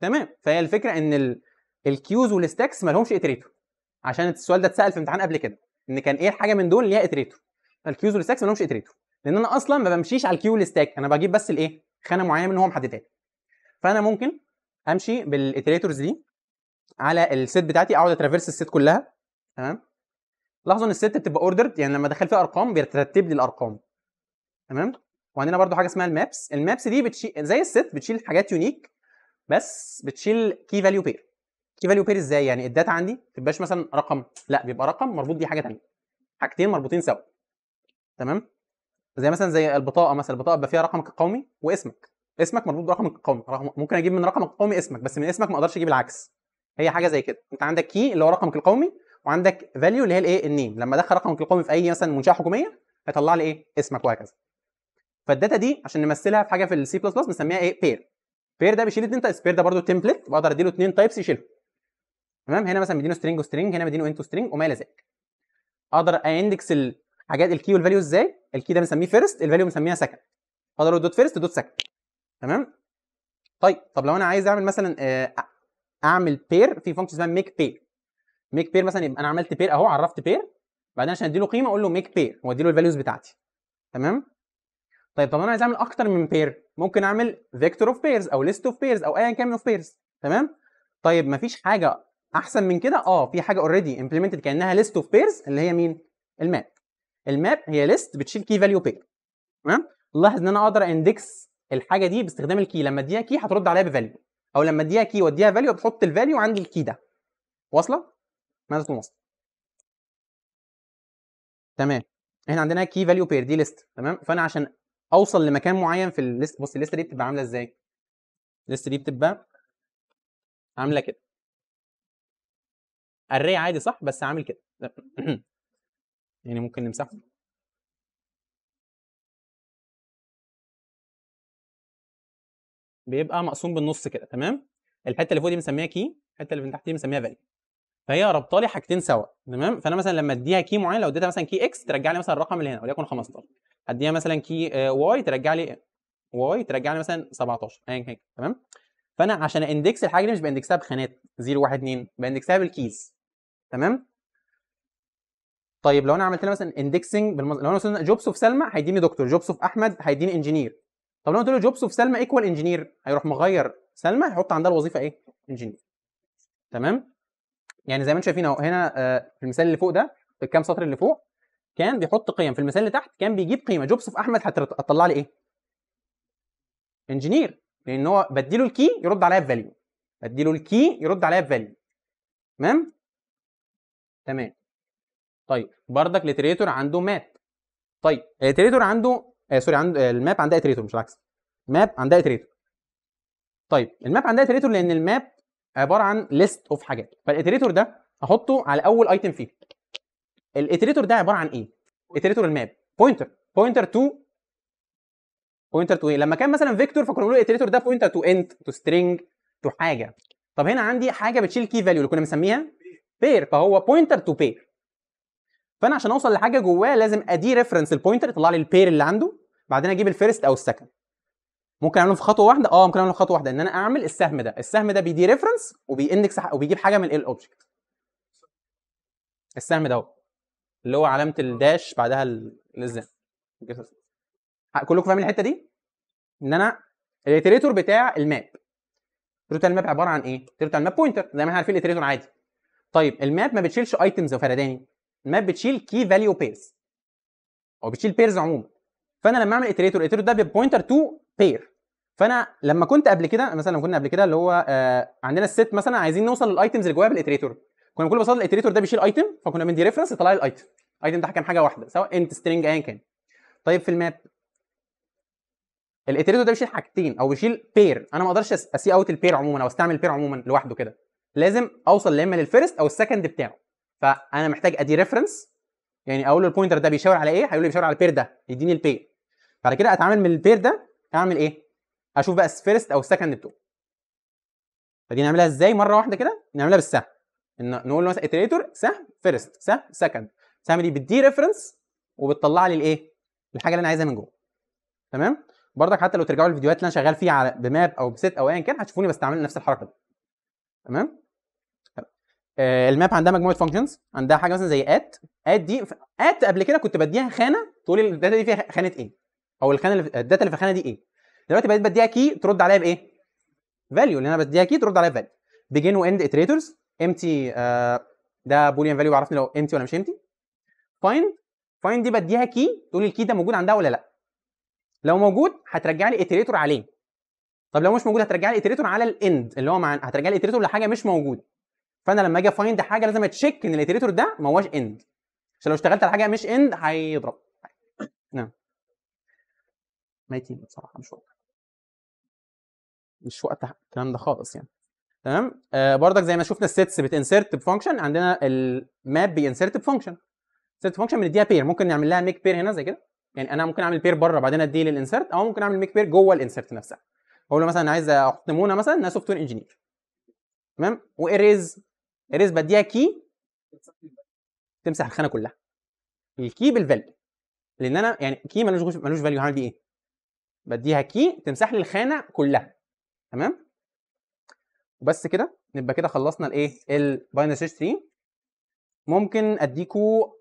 تمام فهي الفكره ان الكيوز والستاكس ما لهمش اتريتور عشان السؤال ده اتسال في امتحان قبل كده ان كان ايه الحاجه من دول ليها اتريتور الكيوز والستاكس ما لهمش اتريتور لان انا اصلا ما بمشيش على الكيو والستاك انا بجيب بس الايه خانه معينه من هو محددها فانا ممكن امشي بالاتريتورز دي على السيت بتاعتي اقعد اترافيرس السيت كلها تمام لاحظوا ان الست بتبقى اوردرد يعني لما ادخل فيها ارقام بيترتب لي الارقام تمام وعندنا برده حاجه اسمها المابس المابس دي بتشيل زي الست بتشيل حاجات يونيك بس بتشيل كي فاليو بير كي فاليو بير ازاي يعني الداتا عندي ما تبقاش مثلا رقم لا بيبقى رقم مربوط بيه حاجه ثانيه حاجتين مربوطين سوا تمام زي مثلا زي البطاقه مثلا البطاقه بيبقى فيها رقمك القومي واسمك اسمك مربوط برقمك القومي ممكن اجيب من رقمك القومي اسمك بس من اسمك ما اقدرش اجيب العكس هي حاجه زي كده انت عندك كي اللي هو رقمك القومي وعندك فاليو اللي هي الايه النيم لما ادخل رقمك القومي في اي مثلا منشاه حكوميه هيطلع لي ايه اسمك وهكذا فالداتا دي عشان نمثلها في حاجه في السي بلس بلس بنسميها ايه بير بير ده بيشيل اتنين تايبس بير ده برضه تمبلت بقدر اديله اتنين تايبس يشيلهم تمام هنا مثلا مدينه سترينج وسترينج هنا مدينه انتو سترينج وما الى ذلك اقدر اندكس الحاجات الكي والفاليو ازاي الكي ده بنسميه فيرست الفاليو بنسميها سكند اقدر دوت فيرست دوت سكند تمام طيب طب لو انا عايز اعمل مثلا آه، اعمل بير في فانكشن اسمها ميك بير ميك بير مثلا يبقى انا عملت بير اهو عرفت بير بعدين عشان اديله قيمه اقول له ميك بير واديله الفاليوز بتاعتي تمام طيب طب انا عايز اعمل اكتر من بير ممكن اعمل فيكتور اوف بيرز او ليست اوف بيرز او ايا كان اوف بيرز تمام طيب مفيش حاجه احسن من كده اه في حاجه اوريدي امبلمنتد كانها ليست اوف بيرز اللي هي مين الماب الماب هي ليست بتشيل كي فاليو بير تمام لاحظ ان انا اقدر اندكس الحاجه دي باستخدام الكي لما اديها كي هترد عليها بفاليو او لما اديها كي واديها فاليو بتحط الفاليو عند الكي ده واصله ماذا تكون واصله تمام احنا عندنا كي فاليو بير دي ليست تمام فانا عشان اوصل لمكان معين في الليست بص الليست دي بتبقى عامله ازاي الليست دي بتبقى عامله كده الري عادي صح بس عامل كده يعني ممكن نمسحه بيبقى مقسوم بالنص كده تمام الحته اللي فوق دي بنسميها كي الحته اللي من تحت دي بنسميها فاليو فهي رابطه لي حاجتين سوا تمام فانا مثلا لما اديها كي معين لو اديتها مثلا كي اكس ترجع لي مثلا الرقم اللي هنا وليكن 15 اديها مثلا كي واي آه، ترجع لي واي ترجع لي مثلا 17 ايا كان تمام فانا عشان اندكس الحاجه دي مش باندكسها بخانات 0 1 2 باندكسها بالكيز تمام طيب لو انا عملت لها مثلا اندكسنج بالمز... لو انا مثلا جوبس اوف سلمى هيديني دكتور جوبس اوف احمد هيديني انجينير طب لو قلت له جوبس اوف سلمى ايكوال انجينير هيروح مغير سلمى هيحط عندها الوظيفه ايه؟ انجينير تمام يعني زي ما انتم شايفين اهو هنا آه، في المثال اللي فوق ده في الكام سطر اللي فوق كان بيحط قيم في المثال اللي تحت كان بيجيب قيمه في احمد هتطلع لي ايه؟ انجينير لان هو بديله الكي يرد عليا بفاليو بديله الكي يرد عليا بفاليو تمام؟ تمام طيب بردك الاتريتور عنده ماب طيب الاتريتور آه، عنده آه سوري عنده آه، الماب عندها اتريتور مش العكس الماب عندها اتريتور طيب الماب عندها اتريتور لان الماب عباره عن ليست اوف حاجات فالاتريتور ده احطه على اول ايتم فيه الاتريتور ده عباره عن ايه اتريتور الماب بوينتر بوينتر تو بوينتر تو ايه لما كان مثلا فيكتور فكنا بنقول الاتريتور ده بوينتر تو انت تو سترينج تو حاجه طب هنا عندي حاجه بتشيل كي فاليو اللي كنا بنسميها بير فهو بوينتر تو بير فانا عشان اوصل لحاجه جواه لازم ادي ريفرنس البوينتر يطلع لي البير اللي عنده بعدين اجيب الفيرست او السكند ممكن اعمله في خطوه واحده اه ممكن اعمله في خطوه واحده ان انا اعمل السهم ده السهم ده بيدي ريفرنس وبيندكس وبيجيب حاجه من الاوبجكت السهم ده هو اللي هو علامه الداش آه. بعدها الازاي كلكم فاهمين الحته دي ان انا الايتريتور بتاع الماب التريتور الماب عباره عن ايه التريتور الماب بوينتر زي ما احنا عارفين الايتريتور عادي طيب الماب ما بتشيلش ايتمز وفرداني الماب بتشيل كي فاليو بيرز او بتشيل بيرز عموما فانا لما اعمل ايتريتور الايتريتور ده بيبوينتر تو بير فانا لما كنت قبل كده مثلا لما كنا قبل كده اللي هو آه عندنا الست مثلا عايزين نوصل للايتمز اللي جواها بالاتريتور كنا كل بساطه الايتريتور ده بيشيل ايتم فكنا بندي ريفرنس يطلع لي الايتم الايتم ده كان حاجه واحده سواء انت سترنج ايا كان طيب في الماب الايتريتور ده بيشيل حاجتين او بيشيل بير انا ما اقدرش اسي اوت البير عموما او استعمل البير عموما لوحده كده لازم اوصل يا اما للفيرست او السكند بتاعه فانا محتاج ادي ريفرنس يعني اقول له البوينتر ده بيشاور على ايه هيقول لي بيشاور على البير ده يديني البير بعد كده اتعامل من البير ده هعمل ايه هشوف بقى الفيرست او السكند بتوعه فدي نعملها ازاي مره واحده كده نعملها بالسهم ان نقول له مثلا اتريتور سهم فيرست سهم سكند السهم دي بتدي ريفرنس وبتطلع لي الايه الحاجه اللي انا عايزها من جوه تمام برضك حتى لو ترجعوا الفيديوهات اللي انا شغال فيها على بماب او بست او ايا كان هتشوفوني بستعمل نفس الحركه دي تمام آه الماب عندها مجموعه فانكشنز عندها حاجه مثلا زي ات ات دي ات قبل كده كنت بديها خانه تقول الداتا دي فيها خانه ايه او الخانه اللي الداتا اللي في الخانه دي ايه دلوقتي بقيت بديها كي ترد عليا بايه فاليو اللي انا بديها كي ترد عليا فاليو بيجن واند اتريتورز امتي ده بوليان فاليو عرفني لو امتي ولا مش امتي فايند فايند دي بديها كي تقول لي الكي ده موجود عندها ولا لا لو موجود هترجع لي اتريتور عليه طب لو مش موجود هترجع لي اتريتور على الاند اللي هو مع هترجع لي اتريتور لحاجه مش موجوده فانا لما اجي فايند حاجه لازم اتشيك ان الاتريتور ده ما هواش اند عشان لو اشتغلت على حاجه مش اند هيضرب نعم يتم بصراحه مش وقت مش وقت الكلام ده خالص يعني تمام آه بردك زي ما شفنا السيتس بتنسرت بفانكشن عندنا الماب بينسرت بفانكشن سيت فانكشن بنديها بير ممكن نعمل لها ميك بير هنا زي كده يعني انا ممكن اعمل بير بره بعدين اديه للانسرت او ممكن اعمل ميك بير جوه الانسرت نفسها اقول له مثلا انا عايز احط منى مثلا انها سوفت وير انجينير تمام واريز اريز بديها كي تمسح الخانه كلها الكي بالفاليو لان انا يعني كي ملوش ملوش فاليو هعمل بيه ايه؟ بديها كي تمسح لي الخانه كلها تمام وبس كده نبقى كده خلصنا الايه الباينري سيرش تري ممكن اديكوا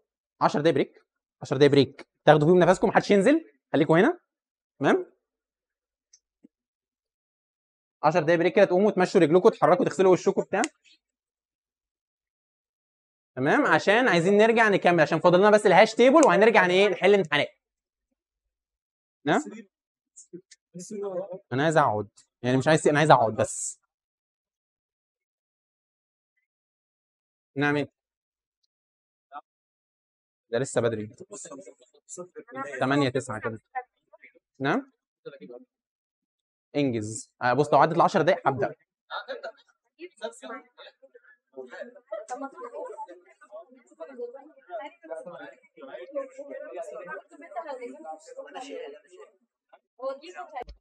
10 دقايق بريك 10 دقايق بريك تاخدوا فيهم نفسكم محدش ينزل خليكوا هنا تمام 10 دقايق بريك كده تقوموا تمشوا رجلكم تحركوا تغسلوا وشكم بتاع تمام عشان عايزين نرجع نكمل عشان فاضل لنا بس الهاش تيبل وهنرجع ايه نحل امتحانات نعم انا عايز اقعد يعني مش عايز انا عايز اقعد بس نعمل إيه؟ ده لسه بدري 8 9 كده نعم انجز آه، بص لو عدت ال 10 دقايق هبدا Well, you know.